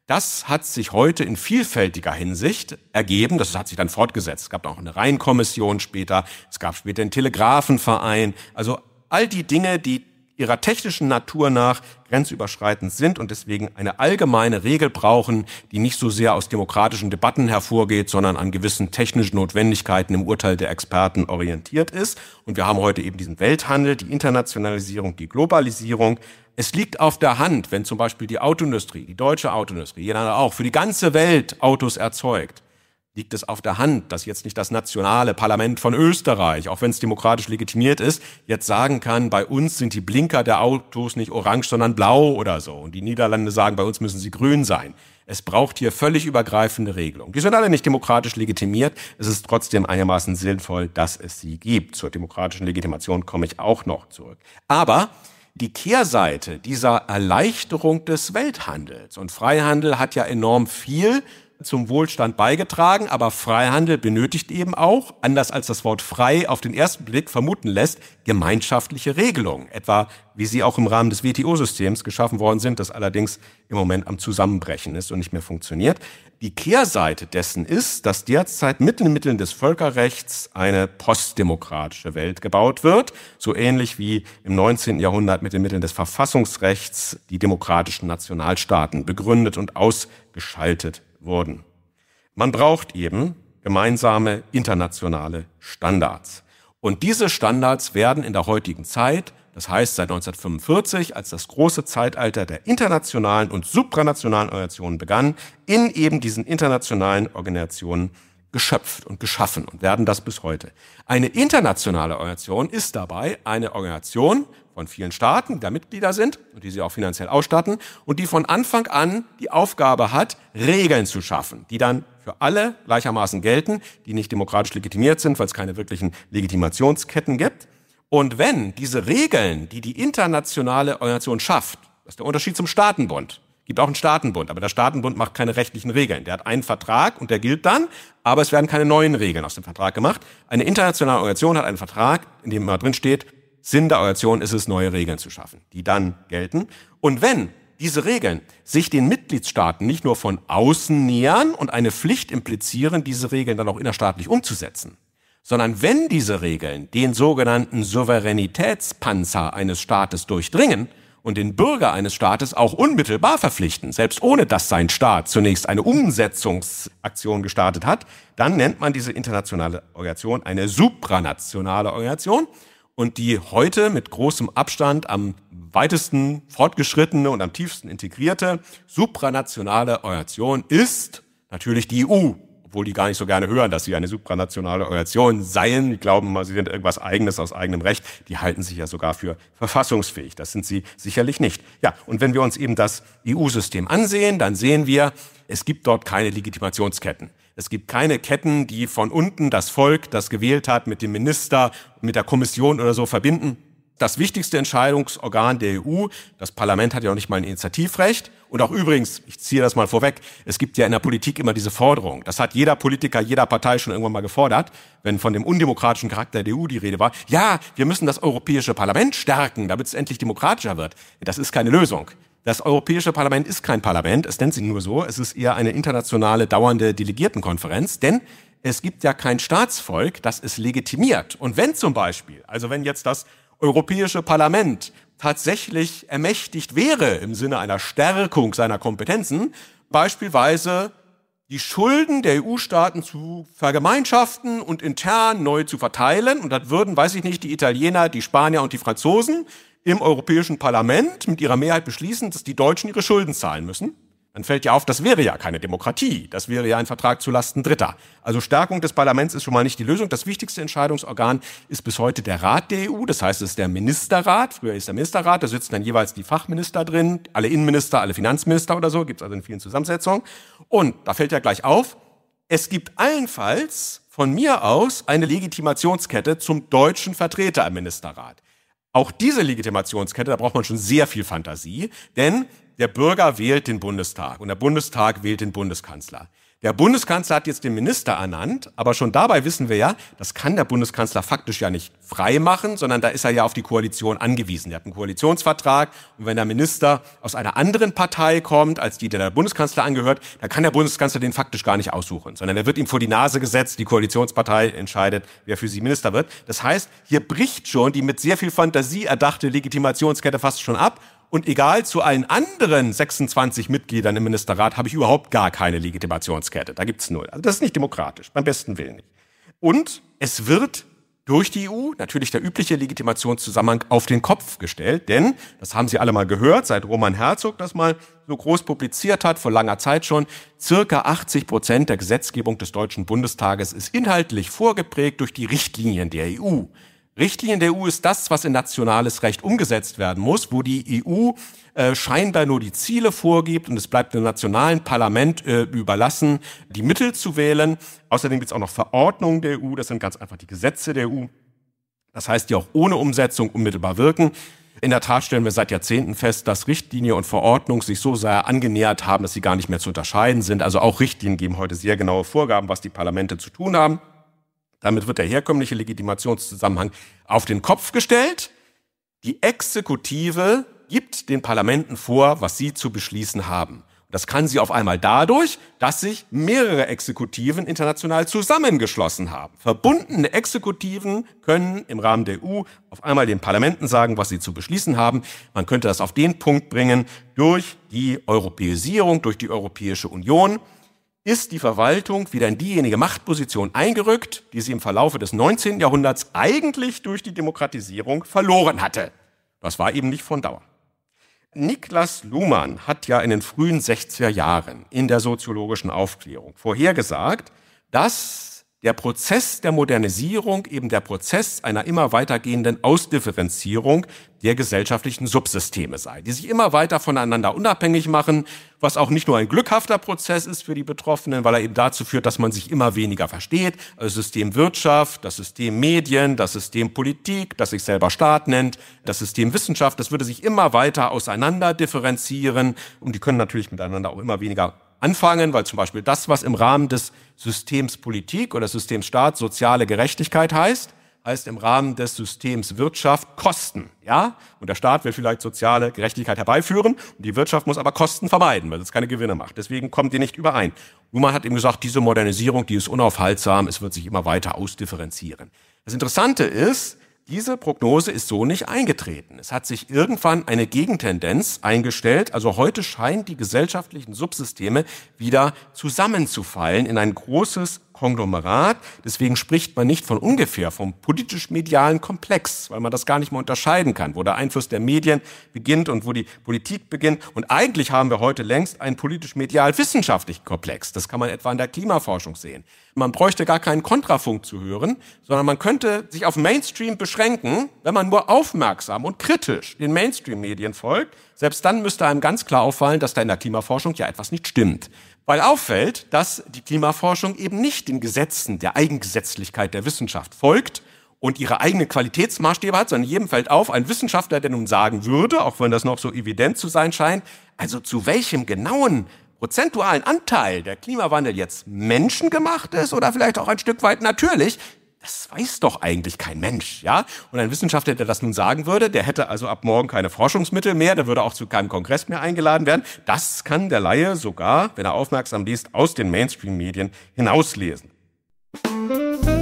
Das hat sich heute in vielfältiger Hinsicht ergeben. Das hat sich dann fortgesetzt. Es gab auch eine Rheinkommission später. Es gab später den Telegrafenverein. Also all die Dinge, die ihrer technischen Natur nach grenzüberschreitend sind und deswegen eine allgemeine Regel brauchen, die nicht so sehr aus demokratischen Debatten hervorgeht, sondern an gewissen technischen Notwendigkeiten im Urteil der Experten orientiert ist. Und wir haben heute eben diesen Welthandel, die Internationalisierung, die Globalisierung. Es liegt auf der Hand, wenn zum Beispiel die Autoindustrie, die deutsche Autoindustrie, jeder auch, für die ganze Welt Autos erzeugt liegt es auf der Hand, dass jetzt nicht das nationale Parlament von Österreich, auch wenn es demokratisch legitimiert ist, jetzt sagen kann, bei uns sind die Blinker der Autos nicht orange, sondern blau oder so. Und die Niederlande sagen, bei uns müssen sie grün sein. Es braucht hier völlig übergreifende Regelungen. Die sind alle nicht demokratisch legitimiert. Es ist trotzdem einigermaßen sinnvoll, dass es sie gibt. Zur demokratischen Legitimation komme ich auch noch zurück. Aber die Kehrseite dieser Erleichterung des Welthandels und Freihandel hat ja enorm viel zum Wohlstand beigetragen, aber Freihandel benötigt eben auch, anders als das Wort frei auf den ersten Blick vermuten lässt, gemeinschaftliche Regelungen, etwa wie sie auch im Rahmen des WTO-Systems geschaffen worden sind, das allerdings im Moment am Zusammenbrechen ist und nicht mehr funktioniert. Die Kehrseite dessen ist, dass derzeit mit den Mitteln des Völkerrechts eine postdemokratische Welt gebaut wird, so ähnlich wie im 19. Jahrhundert mit den Mitteln des Verfassungsrechts die demokratischen Nationalstaaten begründet und ausgeschaltet wurden. Man braucht eben gemeinsame internationale Standards. Und diese Standards werden in der heutigen Zeit, das heißt seit 1945, als das große Zeitalter der internationalen und supranationalen Organisationen begann, in eben diesen internationalen Organisationen geschöpft und geschaffen und werden das bis heute. Eine internationale Organisation ist dabei eine Organisation, von vielen Staaten, die da Mitglieder sind und die sie auch finanziell ausstatten und die von Anfang an die Aufgabe hat, Regeln zu schaffen, die dann für alle gleichermaßen gelten, die nicht demokratisch legitimiert sind, weil es keine wirklichen Legitimationsketten gibt. Und wenn diese Regeln, die die internationale Organisation schafft, das ist der Unterschied zum Staatenbund, gibt auch einen Staatenbund, aber der Staatenbund macht keine rechtlichen Regeln. Der hat einen Vertrag und der gilt dann, aber es werden keine neuen Regeln aus dem Vertrag gemacht. Eine internationale Organisation hat einen Vertrag, in dem mal drin steht, Sinn der Organisation ist es, neue Regeln zu schaffen, die dann gelten. Und wenn diese Regeln sich den Mitgliedstaaten nicht nur von außen nähern und eine Pflicht implizieren, diese Regeln dann auch innerstaatlich umzusetzen, sondern wenn diese Regeln den sogenannten Souveränitätspanzer eines Staates durchdringen und den Bürger eines Staates auch unmittelbar verpflichten, selbst ohne dass sein Staat zunächst eine Umsetzungsaktion gestartet hat, dann nennt man diese internationale Organisation eine supranationale Organisation und die heute mit großem Abstand am weitesten fortgeschrittene und am tiefsten integrierte supranationale Organisation ist natürlich die EU, obwohl die gar nicht so gerne hören, dass sie eine supranationale Organisation seien. Die glauben mal, sie sind irgendwas Eigenes aus eigenem Recht. Die halten sich ja sogar für verfassungsfähig. Das sind sie sicherlich nicht. Ja, und wenn wir uns eben das EU-System ansehen, dann sehen wir, es gibt dort keine Legitimationsketten. Es gibt keine Ketten, die von unten das Volk, das gewählt hat, mit dem Minister, mit der Kommission oder so verbinden. Das wichtigste Entscheidungsorgan der EU, das Parlament hat ja auch nicht mal ein Initiativrecht. Und auch übrigens, ich ziehe das mal vorweg, es gibt ja in der Politik immer diese Forderung. Das hat jeder Politiker, jeder Partei schon irgendwann mal gefordert, wenn von dem undemokratischen Charakter der EU die Rede war. Ja, wir müssen das Europäische Parlament stärken, damit es endlich demokratischer wird. Das ist keine Lösung. Das Europäische Parlament ist kein Parlament, es nennt sich nur so, es ist eher eine internationale dauernde Delegiertenkonferenz, denn es gibt ja kein Staatsvolk, das es legitimiert. Und wenn zum Beispiel, also wenn jetzt das Europäische Parlament tatsächlich ermächtigt wäre im Sinne einer Stärkung seiner Kompetenzen, beispielsweise die Schulden der EU-Staaten zu vergemeinschaften und intern neu zu verteilen. Und das würden, weiß ich nicht, die Italiener, die Spanier und die Franzosen im Europäischen Parlament mit ihrer Mehrheit beschließen, dass die Deutschen ihre Schulden zahlen müssen, dann fällt ja auf, das wäre ja keine Demokratie, das wäre ja ein Vertrag zu Lasten Dritter. Also Stärkung des Parlaments ist schon mal nicht die Lösung. Das wichtigste Entscheidungsorgan ist bis heute der Rat der EU, das heißt, es ist der Ministerrat. Früher ist der Ministerrat, da sitzen dann jeweils die Fachminister drin, alle Innenminister, alle Finanzminister oder so, gibt es also in vielen Zusammensetzungen. Und da fällt ja gleich auf, es gibt allenfalls von mir aus eine Legitimationskette zum deutschen Vertreter im Ministerrat. Auch diese Legitimationskette, da braucht man schon sehr viel Fantasie, denn der Bürger wählt den Bundestag und der Bundestag wählt den Bundeskanzler. Der Bundeskanzler hat jetzt den Minister ernannt, aber schon dabei wissen wir ja, das kann der Bundeskanzler faktisch ja nicht frei machen, sondern da ist er ja auf die Koalition angewiesen. Er hat einen Koalitionsvertrag und wenn der Minister aus einer anderen Partei kommt, als die, der der Bundeskanzler angehört, dann kann der Bundeskanzler den faktisch gar nicht aussuchen, sondern er wird ihm vor die Nase gesetzt, die Koalitionspartei entscheidet, wer für sie Minister wird. Das heißt, hier bricht schon die mit sehr viel Fantasie erdachte Legitimationskette fast schon ab und egal zu allen anderen 26 Mitgliedern im Ministerrat habe ich überhaupt gar keine Legitimationskette. Da gibt es null. Also das ist nicht demokratisch, beim besten Willen nicht. Und es wird durch die EU natürlich der übliche Legitimationszusammenhang auf den Kopf gestellt, denn, das haben Sie alle mal gehört, seit Roman Herzog das mal so groß publiziert hat, vor langer Zeit schon, circa 80 Prozent der Gesetzgebung des Deutschen Bundestages ist inhaltlich vorgeprägt durch die Richtlinien der EU. Richtlinien der EU ist das, was in nationales Recht umgesetzt werden muss, wo die EU äh, scheinbar nur die Ziele vorgibt und es bleibt dem nationalen Parlament äh, überlassen, die Mittel zu wählen. Außerdem gibt es auch noch Verordnungen der EU, das sind ganz einfach die Gesetze der EU. Das heißt, die auch ohne Umsetzung unmittelbar wirken. In der Tat stellen wir seit Jahrzehnten fest, dass Richtlinie und Verordnung sich so sehr angenähert haben, dass sie gar nicht mehr zu unterscheiden sind. Also auch Richtlinien geben heute sehr genaue Vorgaben, was die Parlamente zu tun haben. Damit wird der herkömmliche Legitimationszusammenhang auf den Kopf gestellt. Die Exekutive gibt den Parlamenten vor, was sie zu beschließen haben. Das kann sie auf einmal dadurch, dass sich mehrere Exekutiven international zusammengeschlossen haben. Verbundene Exekutiven können im Rahmen der EU auf einmal den Parlamenten sagen, was sie zu beschließen haben. Man könnte das auf den Punkt bringen, durch die Europäisierung, durch die Europäische Union ist die Verwaltung wieder in diejenige Machtposition eingerückt, die sie im Verlaufe des 19. Jahrhunderts eigentlich durch die Demokratisierung verloren hatte. Das war eben nicht von Dauer. Niklas Luhmann hat ja in den frühen 60er Jahren in der soziologischen Aufklärung vorhergesagt, dass der Prozess der Modernisierung eben der Prozess einer immer weitergehenden Ausdifferenzierung der gesellschaftlichen Subsysteme sei, die sich immer weiter voneinander unabhängig machen, was auch nicht nur ein glückhafter Prozess ist für die Betroffenen, weil er eben dazu führt, dass man sich immer weniger versteht, also System Wirtschaft, das System Medien, das System Politik, das sich selber Staat nennt, das System Wissenschaft, das würde sich immer weiter auseinander differenzieren und die können natürlich miteinander auch immer weniger anfangen, weil zum Beispiel das, was im Rahmen des Systemspolitik oder Systemstaat soziale Gerechtigkeit heißt, heißt im Rahmen des Systems Wirtschaft Kosten, ja? Und der Staat will vielleicht soziale Gerechtigkeit herbeiführen und die Wirtschaft muss aber Kosten vermeiden, weil es keine Gewinne macht. Deswegen kommt die nicht überein. Und man hat eben gesagt, diese Modernisierung, die ist unaufhaltsam, es wird sich immer weiter ausdifferenzieren. Das Interessante ist, diese Prognose ist so nicht eingetreten. Es hat sich irgendwann eine Gegentendenz eingestellt. Also heute scheinen die gesellschaftlichen Subsysteme wieder zusammenzufallen in ein großes Konglomerat. Deswegen spricht man nicht von ungefähr vom politisch-medialen Komplex, weil man das gar nicht mehr unterscheiden kann, wo der Einfluss der Medien beginnt und wo die Politik beginnt. Und eigentlich haben wir heute längst einen politisch-medial-wissenschaftlichen Komplex. Das kann man etwa in der Klimaforschung sehen. Man bräuchte gar keinen Kontrafunk zu hören, sondern man könnte sich auf Mainstream beschränken, wenn man nur aufmerksam und kritisch den Mainstream-Medien folgt. Selbst dann müsste einem ganz klar auffallen, dass da in der Klimaforschung ja etwas nicht stimmt weil auffällt, dass die Klimaforschung eben nicht den Gesetzen der Eigengesetzlichkeit der Wissenschaft folgt und ihre eigenen Qualitätsmaßstäbe hat, sondern jedem fällt auf, ein Wissenschaftler, der nun sagen würde, auch wenn das noch so evident zu sein scheint, also zu welchem genauen prozentualen Anteil der Klimawandel jetzt menschengemacht ist oder vielleicht auch ein Stück weit natürlich, das weiß doch eigentlich kein Mensch, ja? Und ein Wissenschaftler, der das nun sagen würde, der hätte also ab morgen keine Forschungsmittel mehr, der würde auch zu keinem Kongress mehr eingeladen werden. Das kann der Laie sogar, wenn er aufmerksam liest, aus den Mainstream-Medien hinauslesen. Musik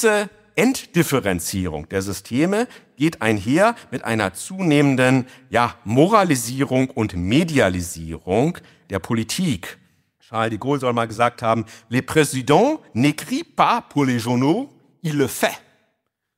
Diese Enddifferenzierung der Systeme geht einher mit einer zunehmenden ja, Moralisierung und Medialisierung der Politik. Charles de Gaulle soll mal gesagt haben, le président n'écrit pas pour les journaux, il le fait.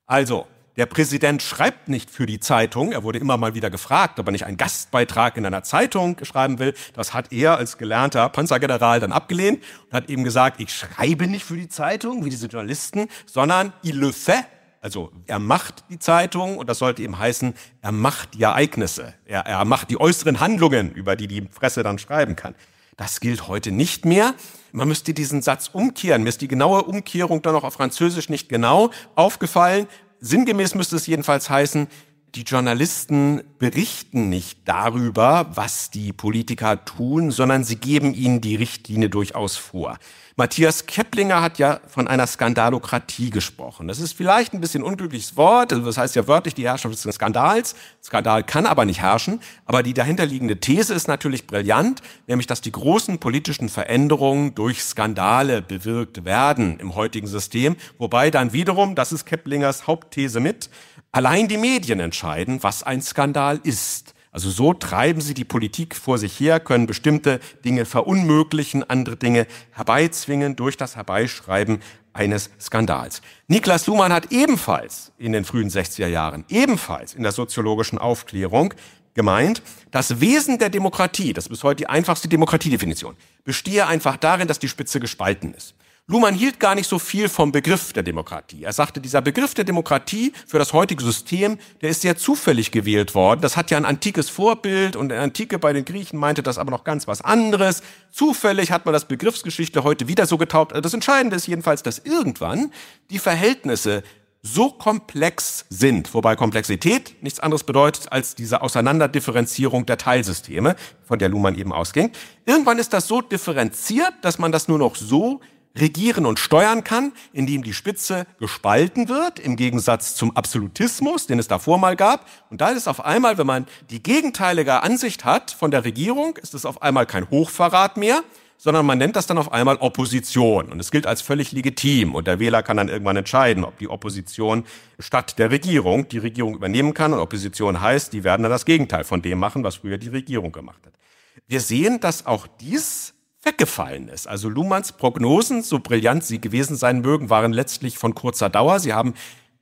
Also, der Präsident schreibt nicht für die Zeitung. Er wurde immer mal wieder gefragt, ob er nicht einen Gastbeitrag in einer Zeitung schreiben will. Das hat er als gelernter Panzergeneral dann abgelehnt und hat eben gesagt, ich schreibe nicht für die Zeitung, wie diese Journalisten, sondern il le fait. Also er macht die Zeitung und das sollte eben heißen, er macht die Ereignisse. Er, er macht die äußeren Handlungen, über die die Presse dann schreiben kann. Das gilt heute nicht mehr. Man müsste diesen Satz umkehren. Mir ist die genaue Umkehrung dann auch auf Französisch nicht genau aufgefallen, sinngemäß müsste es jedenfalls heißen, die Journalisten berichten nicht darüber, was die Politiker tun, sondern sie geben ihnen die Richtlinie durchaus vor. Matthias Keplinger hat ja von einer Skandalokratie gesprochen. Das ist vielleicht ein bisschen unglückliches Wort, also das heißt ja wörtlich die Herrschaft des Skandals. Skandal kann aber nicht herrschen, aber die dahinterliegende These ist natürlich brillant, nämlich dass die großen politischen Veränderungen durch Skandale bewirkt werden im heutigen System, wobei dann wiederum, das ist Keplingers Hauptthese mit, Allein die Medien entscheiden, was ein Skandal ist. Also so treiben sie die Politik vor sich her, können bestimmte Dinge verunmöglichen, andere Dinge herbeizwingen durch das Herbeischreiben eines Skandals. Niklas Luhmann hat ebenfalls in den frühen 60er Jahren, ebenfalls in der soziologischen Aufklärung gemeint, das Wesen der Demokratie, das ist bis heute die einfachste Demokratiedefinition, bestehe einfach darin, dass die Spitze gespalten ist. Luhmann hielt gar nicht so viel vom Begriff der Demokratie. Er sagte, dieser Begriff der Demokratie für das heutige System, der ist sehr zufällig gewählt worden. Das hat ja ein antikes Vorbild und der Antike bei den Griechen meinte das aber noch ganz was anderes. Zufällig hat man das Begriffsgeschichte heute wieder so getaubt. Also das Entscheidende ist jedenfalls, dass irgendwann die Verhältnisse so komplex sind, wobei Komplexität nichts anderes bedeutet als diese Auseinanderdifferenzierung der Teilsysteme, von der Luhmann eben ausging. Irgendwann ist das so differenziert, dass man das nur noch so regieren und steuern kann, indem die Spitze gespalten wird, im Gegensatz zum Absolutismus, den es davor mal gab. Und da ist es auf einmal, wenn man die gegenteilige Ansicht hat von der Regierung, ist es auf einmal kein Hochverrat mehr, sondern man nennt das dann auf einmal Opposition. Und es gilt als völlig legitim. Und der Wähler kann dann irgendwann entscheiden, ob die Opposition statt der Regierung die Regierung übernehmen kann. Und Opposition heißt, die werden dann das Gegenteil von dem machen, was früher die Regierung gemacht hat. Wir sehen, dass auch dies weggefallen ist. Also Luhmanns Prognosen, so brillant sie gewesen sein mögen, waren letztlich von kurzer Dauer. Sie haben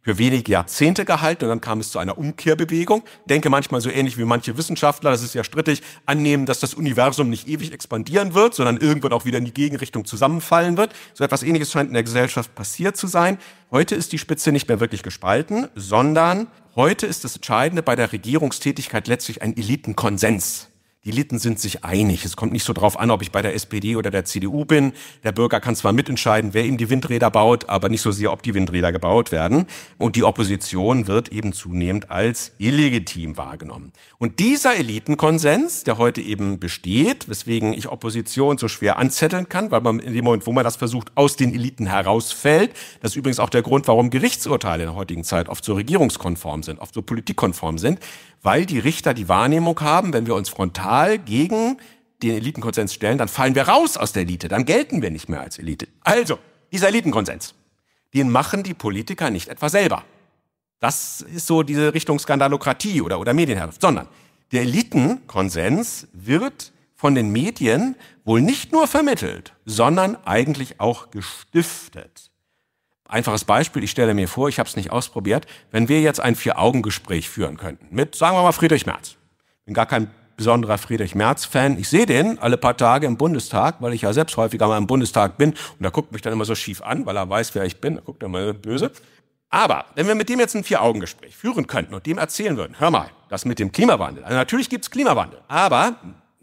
für wenige Jahrzehnte gehalten und dann kam es zu einer Umkehrbewegung. Ich denke manchmal so ähnlich wie manche Wissenschaftler, das ist ja strittig, annehmen, dass das Universum nicht ewig expandieren wird, sondern irgendwann auch wieder in die Gegenrichtung zusammenfallen wird. So etwas Ähnliches scheint in der Gesellschaft passiert zu sein. Heute ist die Spitze nicht mehr wirklich gespalten, sondern heute ist das Entscheidende bei der Regierungstätigkeit letztlich ein Elitenkonsens die Litten sind sich einig. Es kommt nicht so drauf an, ob ich bei der SPD oder der CDU bin. Der Bürger kann zwar mitentscheiden, wer ihm die Windräder baut, aber nicht so sehr, ob die Windräder gebaut werden. Und die Opposition wird eben zunehmend als illegitim wahrgenommen. Und dieser Elitenkonsens, der heute eben besteht, weswegen ich Opposition so schwer anzetteln kann, weil man in dem Moment, wo man das versucht, aus den Eliten herausfällt, das ist übrigens auch der Grund, warum Gerichtsurteile in der heutigen Zeit oft so regierungskonform sind, oft so politikkonform sind, weil die Richter die Wahrnehmung haben, wenn wir uns frontal gegen den Elitenkonsens stellen, dann fallen wir raus aus der Elite, dann gelten wir nicht mehr als Elite. Also, dieser Elitenkonsens, den machen die Politiker nicht etwa selber. Das ist so diese Richtung Skandalokratie oder, oder Medienherrschaft, sondern der Elitenkonsens wird von den Medien wohl nicht nur vermittelt, sondern eigentlich auch gestiftet. Einfaches Beispiel, ich stelle mir vor, ich habe es nicht ausprobiert, wenn wir jetzt ein Vier-Augen-Gespräch führen könnten mit, sagen wir mal, Friedrich Merz. bin gar kein besonderer Friedrich Merz-Fan. Ich sehe den alle paar Tage im Bundestag, weil ich ja selbst häufiger mal im Bundestag bin. Und da guckt mich dann immer so schief an, weil er weiß, wer ich bin. Da guckt er mal böse. Aber wenn wir mit dem jetzt ein Vier-Augen-Gespräch führen könnten und dem erzählen würden, hör mal, das mit dem Klimawandel. Also natürlich gibt's Klimawandel, aber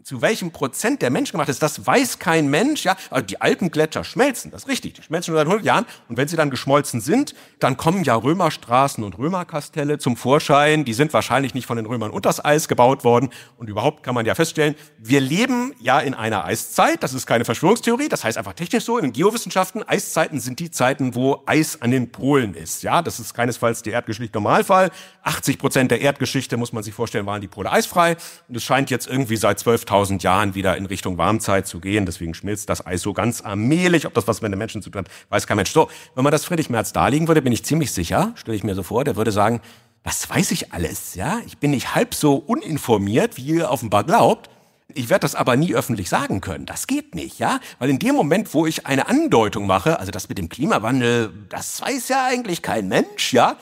zu welchem Prozent der Mensch gemacht ist, das weiß kein Mensch. Ja, also die Alpengletscher schmelzen, das ist richtig. Die schmelzen schon seit 100 Jahren. Und wenn sie dann geschmolzen sind, dann kommen ja Römerstraßen und Römerkastelle zum Vorschein. Die sind wahrscheinlich nicht von den Römern unters Eis gebaut worden. Und überhaupt kann man ja feststellen, wir leben ja in einer Eiszeit. Das ist keine Verschwörungstheorie. Das heißt einfach technisch so. In den Geowissenschaften, Eiszeiten sind die Zeiten, wo Eis an den Polen ist. Ja, das ist keinesfalls der Erdgeschichte Normalfall. 80 Prozent der Erdgeschichte, muss man sich vorstellen, waren die Pole eisfrei. Und es scheint jetzt irgendwie seit 12.000 1000 Jahren wieder in Richtung Warmzeit zu gehen. Deswegen schmilzt das Eis so ganz allmählich. Ob das was mit den Menschen zu tun hat, weiß kein Mensch. So, wenn man das Friedrich Merz darlegen würde, bin ich ziemlich sicher, stelle ich mir so vor, der würde sagen, das weiß ich alles, ja? Ich bin nicht halb so uninformiert, wie ihr offenbar glaubt. Ich werde das aber nie öffentlich sagen können. Das geht nicht, ja? Weil in dem Moment, wo ich eine Andeutung mache, also das mit dem Klimawandel, das weiß ja eigentlich kein Mensch, ja?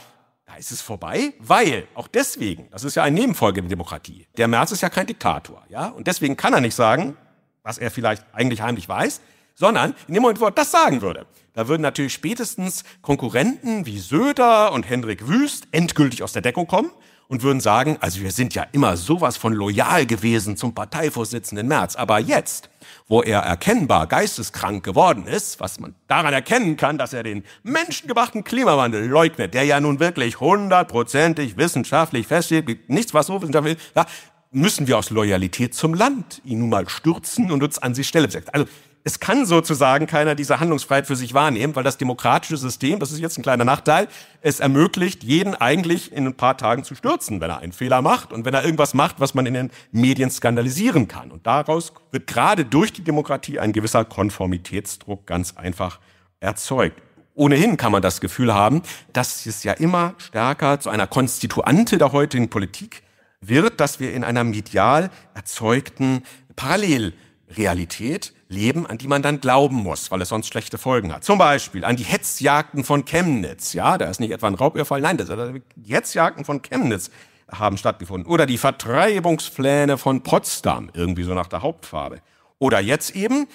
Ja, ist es vorbei? Weil, auch deswegen, das ist ja eine Nebenfolge der Demokratie. Der Merz ist ja kein Diktator, ja? Und deswegen kann er nicht sagen, was er vielleicht eigentlich heimlich weiß, sondern in dem Moment, wo er das sagen würde, da würden natürlich spätestens Konkurrenten wie Söder und Hendrik Wüst endgültig aus der Deckung kommen und würden sagen, also wir sind ja immer sowas von loyal gewesen zum Parteivorsitzenden Merz, aber jetzt, wo er erkennbar geisteskrank geworden ist, was man daran erkennen kann, dass er den menschengemachten Klimawandel leugnet, der ja nun wirklich hundertprozentig wissenschaftlich feststeht, nichts was so wissenschaftlich, ja, müssen wir aus Loyalität zum Land ihn nun mal stürzen und uns an die Stelle setzen. Also es kann sozusagen keiner diese Handlungsfreiheit für sich wahrnehmen, weil das demokratische System, das ist jetzt ein kleiner Nachteil, es ermöglicht, jeden eigentlich in ein paar Tagen zu stürzen, wenn er einen Fehler macht und wenn er irgendwas macht, was man in den Medien skandalisieren kann. Und daraus wird gerade durch die Demokratie ein gewisser Konformitätsdruck ganz einfach erzeugt. Ohnehin kann man das Gefühl haben, dass es ja immer stärker zu einer Konstituante der heutigen Politik wird, dass wir in einer medial erzeugten Parallelrealität leben, an die man dann glauben muss, weil es sonst schlechte Folgen hat. Zum Beispiel an die Hetzjagden von Chemnitz. Ja, da ist nicht etwa ein Raubüberfall, nein, das, die Hetzjagden von Chemnitz haben stattgefunden. Oder die Vertreibungspläne von Potsdam, irgendwie so nach der Hauptfarbe. Oder jetzt eben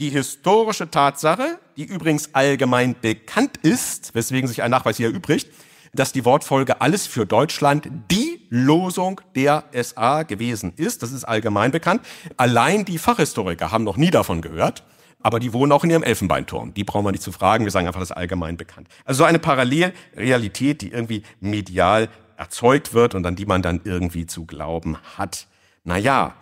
die historische Tatsache, die übrigens allgemein bekannt ist, weswegen sich ein Nachweis hier erübrigt, dass die Wortfolge alles für Deutschland die Losung der SA gewesen ist. Das ist allgemein bekannt. Allein die Fachhistoriker haben noch nie davon gehört. Aber die wohnen auch in ihrem Elfenbeinturm. Die brauchen wir nicht zu fragen. Wir sagen einfach, das ist allgemein bekannt. Also so eine Parallelrealität, die irgendwie medial erzeugt wird und an die man dann irgendwie zu glauben hat. Naja,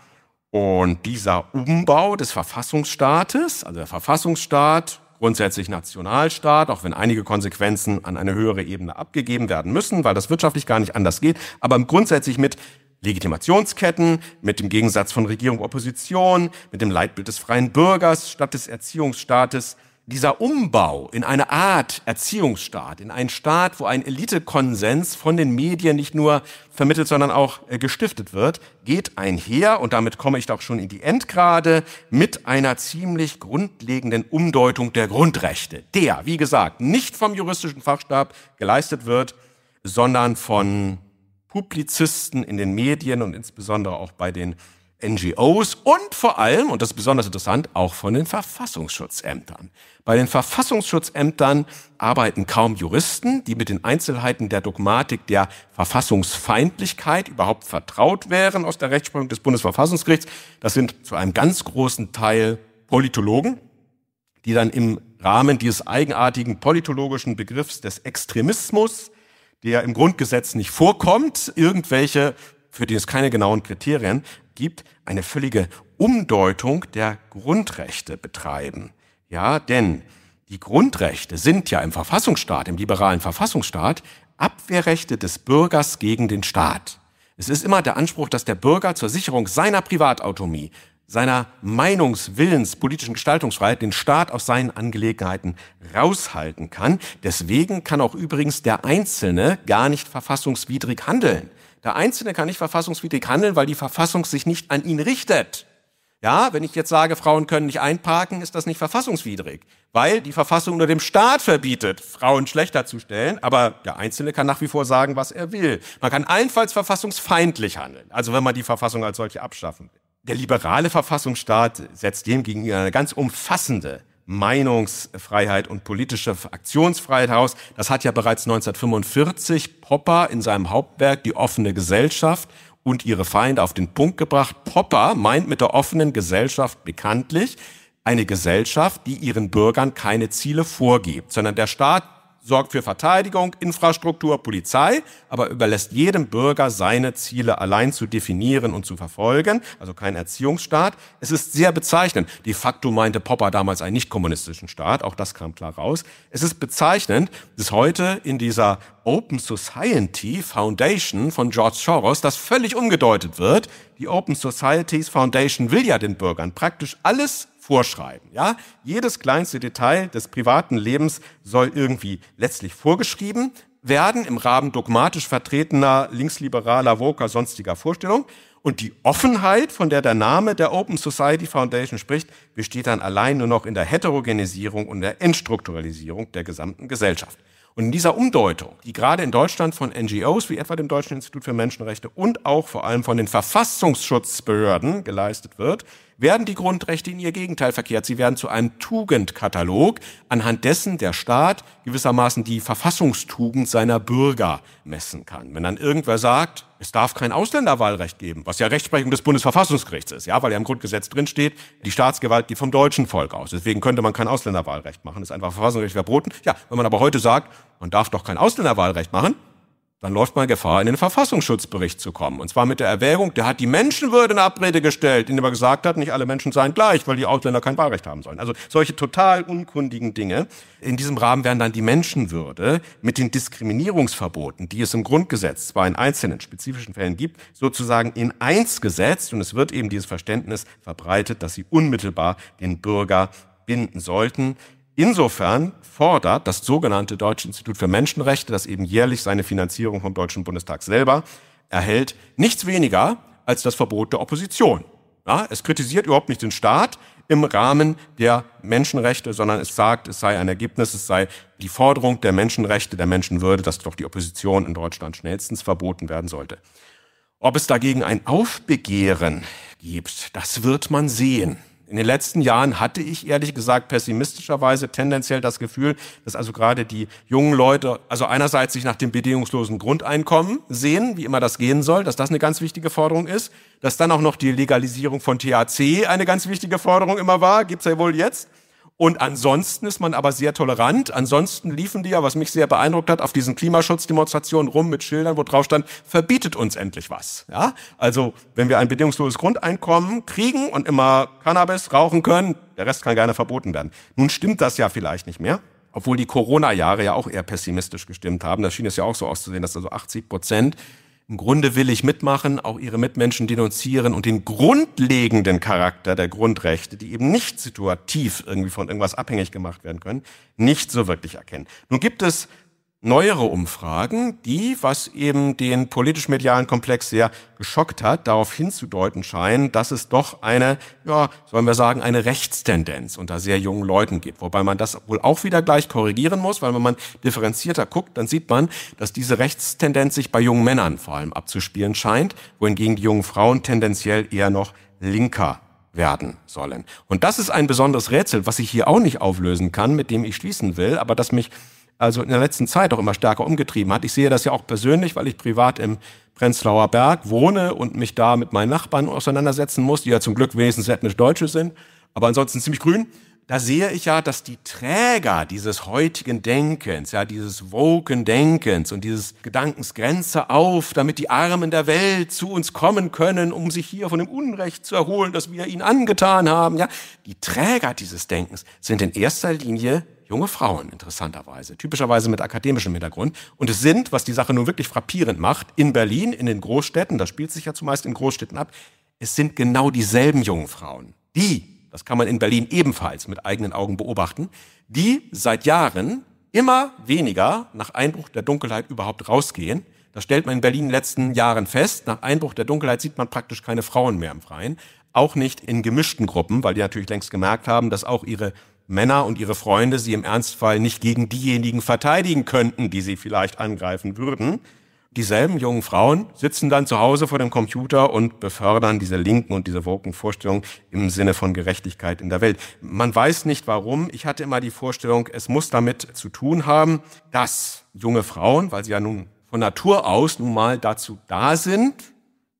und dieser Umbau des Verfassungsstaates, also der Verfassungsstaat grundsätzlich Nationalstaat, auch wenn einige Konsequenzen an eine höhere Ebene abgegeben werden müssen, weil das wirtschaftlich gar nicht anders geht, aber grundsätzlich mit Legitimationsketten, mit dem Gegensatz von Regierung-Opposition, mit dem Leitbild des freien Bürgers statt des Erziehungsstaates, dieser Umbau in eine Art Erziehungsstaat, in einen Staat, wo ein Elitekonsens von den Medien nicht nur vermittelt, sondern auch äh, gestiftet wird, geht einher, und damit komme ich doch schon in die Endgrade, mit einer ziemlich grundlegenden Umdeutung der Grundrechte, der, wie gesagt, nicht vom juristischen Fachstab geleistet wird, sondern von Publizisten in den Medien und insbesondere auch bei den NGOs und vor allem, und das ist besonders interessant, auch von den Verfassungsschutzämtern. Bei den Verfassungsschutzämtern arbeiten kaum Juristen, die mit den Einzelheiten der Dogmatik der Verfassungsfeindlichkeit überhaupt vertraut wären aus der Rechtsprechung des Bundesverfassungsgerichts. Das sind zu einem ganz großen Teil Politologen, die dann im Rahmen dieses eigenartigen politologischen Begriffs des Extremismus, der im Grundgesetz nicht vorkommt, irgendwelche für die es keine genauen Kriterien, gibt, eine völlige Umdeutung der Grundrechte betreiben. Ja, denn die Grundrechte sind ja im Verfassungsstaat, im liberalen Verfassungsstaat, Abwehrrechte des Bürgers gegen den Staat. Es ist immer der Anspruch, dass der Bürger zur Sicherung seiner Privatautonomie, seiner Meinungs-, politischen Gestaltungsfreiheit den Staat aus seinen Angelegenheiten raushalten kann. Deswegen kann auch übrigens der Einzelne gar nicht verfassungswidrig handeln. Der Einzelne kann nicht verfassungswidrig handeln, weil die Verfassung sich nicht an ihn richtet. Ja, wenn ich jetzt sage, Frauen können nicht einparken, ist das nicht verfassungswidrig, weil die Verfassung nur dem Staat verbietet, Frauen schlechter zu stellen, aber der Einzelne kann nach wie vor sagen, was er will. Man kann allenfalls verfassungsfeindlich handeln, also wenn man die Verfassung als solche abschaffen will. Der liberale Verfassungsstaat setzt demgegenüber eine ganz umfassende Meinungsfreiheit und politische Aktionsfreiheit aus. Das hat ja bereits 1945 Popper in seinem Hauptwerk Die offene Gesellschaft und ihre Feinde auf den Punkt gebracht. Popper meint mit der offenen Gesellschaft bekanntlich eine Gesellschaft, die ihren Bürgern keine Ziele vorgibt, sondern der Staat sorgt für Verteidigung, Infrastruktur, Polizei, aber überlässt jedem Bürger seine Ziele allein zu definieren und zu verfolgen, also kein Erziehungsstaat. Es ist sehr bezeichnend. De facto meinte Popper damals einen nicht-kommunistischen Staat, auch das kam klar raus. Es ist bezeichnend, dass heute in dieser Open Society Foundation von George Soros das völlig umgedeutet wird. Die Open Societies Foundation will ja den Bürgern praktisch alles vorschreiben. Ja? Jedes kleinste Detail des privaten Lebens soll irgendwie letztlich vorgeschrieben werden im Rahmen dogmatisch vertretener linksliberaler, woker, sonstiger Vorstellung. Und die Offenheit, von der der Name der Open Society Foundation spricht, besteht dann allein nur noch in der Heterogenisierung und der Entstrukturalisierung der gesamten Gesellschaft. Und in dieser Umdeutung, die gerade in Deutschland von NGOs wie etwa dem Deutschen Institut für Menschenrechte und auch vor allem von den Verfassungsschutzbehörden geleistet wird, werden die Grundrechte in ihr Gegenteil verkehrt. Sie werden zu einem Tugendkatalog, anhand dessen der Staat gewissermaßen die Verfassungstugend seiner Bürger messen kann. Wenn dann irgendwer sagt, es darf kein Ausländerwahlrecht geben, was ja Rechtsprechung des Bundesverfassungsgerichts ist, ja, weil ja im Grundgesetz drinsteht, die Staatsgewalt geht vom deutschen Volk aus. Deswegen könnte man kein Ausländerwahlrecht machen. Das ist einfach verfassungsrechtlich verboten. Ja, wenn man aber heute sagt, man darf doch kein Ausländerwahlrecht machen, dann läuft man Gefahr, in den Verfassungsschutzbericht zu kommen. Und zwar mit der Erwägung, der hat die Menschenwürde in Abrede gestellt, indem er gesagt hat, nicht alle Menschen seien gleich, weil die Ausländer kein Wahlrecht haben sollen. Also solche total unkundigen Dinge. In diesem Rahmen werden dann die Menschenwürde mit den Diskriminierungsverboten, die es im Grundgesetz zwar in einzelnen spezifischen Fällen gibt, sozusagen in eins gesetzt. Und es wird eben dieses Verständnis verbreitet, dass sie unmittelbar den Bürger binden sollten. Insofern fordert das sogenannte Deutsche Institut für Menschenrechte, das eben jährlich seine Finanzierung vom Deutschen Bundestag selber erhält, nichts weniger als das Verbot der Opposition. Ja, es kritisiert überhaupt nicht den Staat im Rahmen der Menschenrechte, sondern es sagt, es sei ein Ergebnis, es sei die Forderung der Menschenrechte, der Menschenwürde, dass doch die Opposition in Deutschland schnellstens verboten werden sollte. Ob es dagegen ein Aufbegehren gibt, das wird man sehen. In den letzten Jahren hatte ich ehrlich gesagt pessimistischerweise tendenziell das Gefühl, dass also gerade die jungen Leute, also einerseits sich nach dem bedingungslosen Grundeinkommen sehen, wie immer das gehen soll, dass das eine ganz wichtige Forderung ist, dass dann auch noch die Legalisierung von THC eine ganz wichtige Forderung immer war, gibt's ja wohl jetzt. Und ansonsten ist man aber sehr tolerant. Ansonsten liefen die ja, was mich sehr beeindruckt hat, auf diesen Klimaschutzdemonstrationen rum mit Schildern, wo drauf stand, verbietet uns endlich was. Ja? Also, wenn wir ein bedingungsloses Grundeinkommen kriegen und immer Cannabis rauchen können, der Rest kann gerne verboten werden. Nun stimmt das ja vielleicht nicht mehr. Obwohl die Corona-Jahre ja auch eher pessimistisch gestimmt haben. Da schien es ja auch so auszusehen, dass also 80 Prozent im Grunde will ich mitmachen, auch ihre Mitmenschen denunzieren und den grundlegenden Charakter der Grundrechte, die eben nicht situativ irgendwie von irgendwas abhängig gemacht werden können, nicht so wirklich erkennen. Nun gibt es neuere Umfragen, die, was eben den politisch-medialen Komplex sehr geschockt hat, darauf hinzudeuten scheinen, dass es doch eine, ja, sollen wir sagen, eine Rechtstendenz unter sehr jungen Leuten gibt. Wobei man das wohl auch wieder gleich korrigieren muss, weil wenn man differenzierter guckt, dann sieht man, dass diese Rechtstendenz sich bei jungen Männern vor allem abzuspielen scheint, wohingegen die jungen Frauen tendenziell eher noch linker werden sollen. Und das ist ein besonderes Rätsel, was ich hier auch nicht auflösen kann, mit dem ich schließen will, aber das mich also in der letzten Zeit auch immer stärker umgetrieben hat. Ich sehe das ja auch persönlich, weil ich privat im Prenzlauer Berg wohne und mich da mit meinen Nachbarn auseinandersetzen muss, die ja zum Glück wenigstens ethnisch Deutsche sind, aber ansonsten ziemlich grün. Da sehe ich ja, dass die Träger dieses heutigen Denkens, ja, dieses woken Denkens und dieses Gedankens Grenze auf, damit die Armen der Welt zu uns kommen können, um sich hier von dem Unrecht zu erholen, das wir ihnen angetan haben, ja. Die Träger dieses Denkens sind in erster Linie junge Frauen, interessanterweise, typischerweise mit akademischem Hintergrund. Und es sind, was die Sache nun wirklich frappierend macht, in Berlin, in den Großstädten, das spielt sich ja zumeist in Großstädten ab, es sind genau dieselben jungen Frauen, die, das kann man in Berlin ebenfalls mit eigenen Augen beobachten, die seit Jahren immer weniger nach Einbruch der Dunkelheit überhaupt rausgehen. Das stellt man in Berlin in den letzten Jahren fest. Nach Einbruch der Dunkelheit sieht man praktisch keine Frauen mehr im Freien. Auch nicht in gemischten Gruppen, weil die natürlich längst gemerkt haben, dass auch ihre Männer und ihre Freunde sie im Ernstfall nicht gegen diejenigen verteidigen könnten, die sie vielleicht angreifen würden. Dieselben jungen Frauen sitzen dann zu Hause vor dem Computer und befördern diese linken und diese woken Vorstellungen im Sinne von Gerechtigkeit in der Welt. Man weiß nicht warum. Ich hatte immer die Vorstellung, es muss damit zu tun haben, dass junge Frauen, weil sie ja nun von Natur aus nun mal dazu da sind,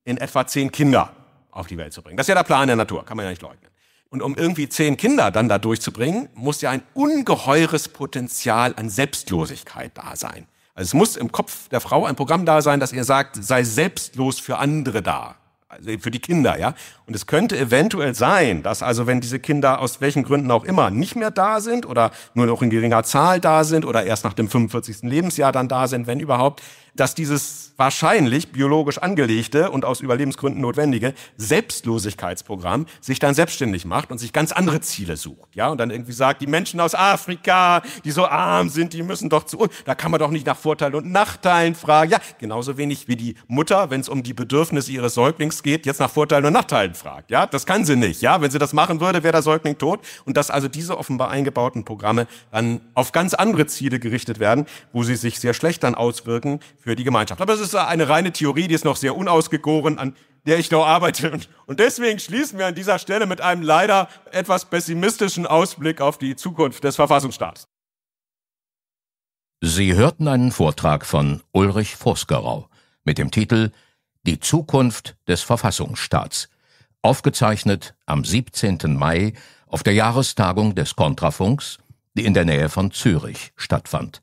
in etwa zehn Kinder auf die Welt zu bringen. Das ist ja der Plan der Natur, kann man ja nicht leugnen. Und um irgendwie zehn Kinder dann da durchzubringen, muss ja ein ungeheures Potenzial an Selbstlosigkeit da sein. Also es muss im Kopf der Frau ein Programm da sein, dass ihr sagt, sei selbstlos für andere da. Also für die Kinder, ja. Und es könnte eventuell sein, dass also, wenn diese Kinder aus welchen Gründen auch immer nicht mehr da sind oder nur noch in geringer Zahl da sind oder erst nach dem 45. Lebensjahr dann da sind, wenn überhaupt, dass dieses wahrscheinlich biologisch angelegte und aus Überlebensgründen notwendige Selbstlosigkeitsprogramm sich dann selbstständig macht und sich ganz andere Ziele sucht. Ja, und dann irgendwie sagt, die Menschen aus Afrika, die so arm sind, die müssen doch zu uns. Da kann man doch nicht nach Vorteilen und Nachteilen fragen. Ja, genauso wenig wie die Mutter, wenn es um die Bedürfnisse ihres Säuglings geht, jetzt nach Vorteilen und Nachteilen fragt. Ja, das kann sie nicht. Ja, wenn sie das machen würde, wäre der Säugling tot. Und dass also diese offenbar eingebauten Programme dann auf ganz andere Ziele gerichtet werden, wo sie sich sehr schlecht dann auswirken für die Gemeinschaft. Aber es ist eine reine Theorie, die ist noch sehr unausgegoren, an der ich noch arbeite. Und deswegen schließen wir an dieser Stelle mit einem leider etwas pessimistischen Ausblick auf die Zukunft des Verfassungsstaates. Sie hörten einen Vortrag von Ulrich Vosgerau mit dem Titel Die Zukunft des Verfassungsstaats, aufgezeichnet am 17. Mai auf der Jahrestagung des Kontrafunks, die in der Nähe von Zürich stattfand.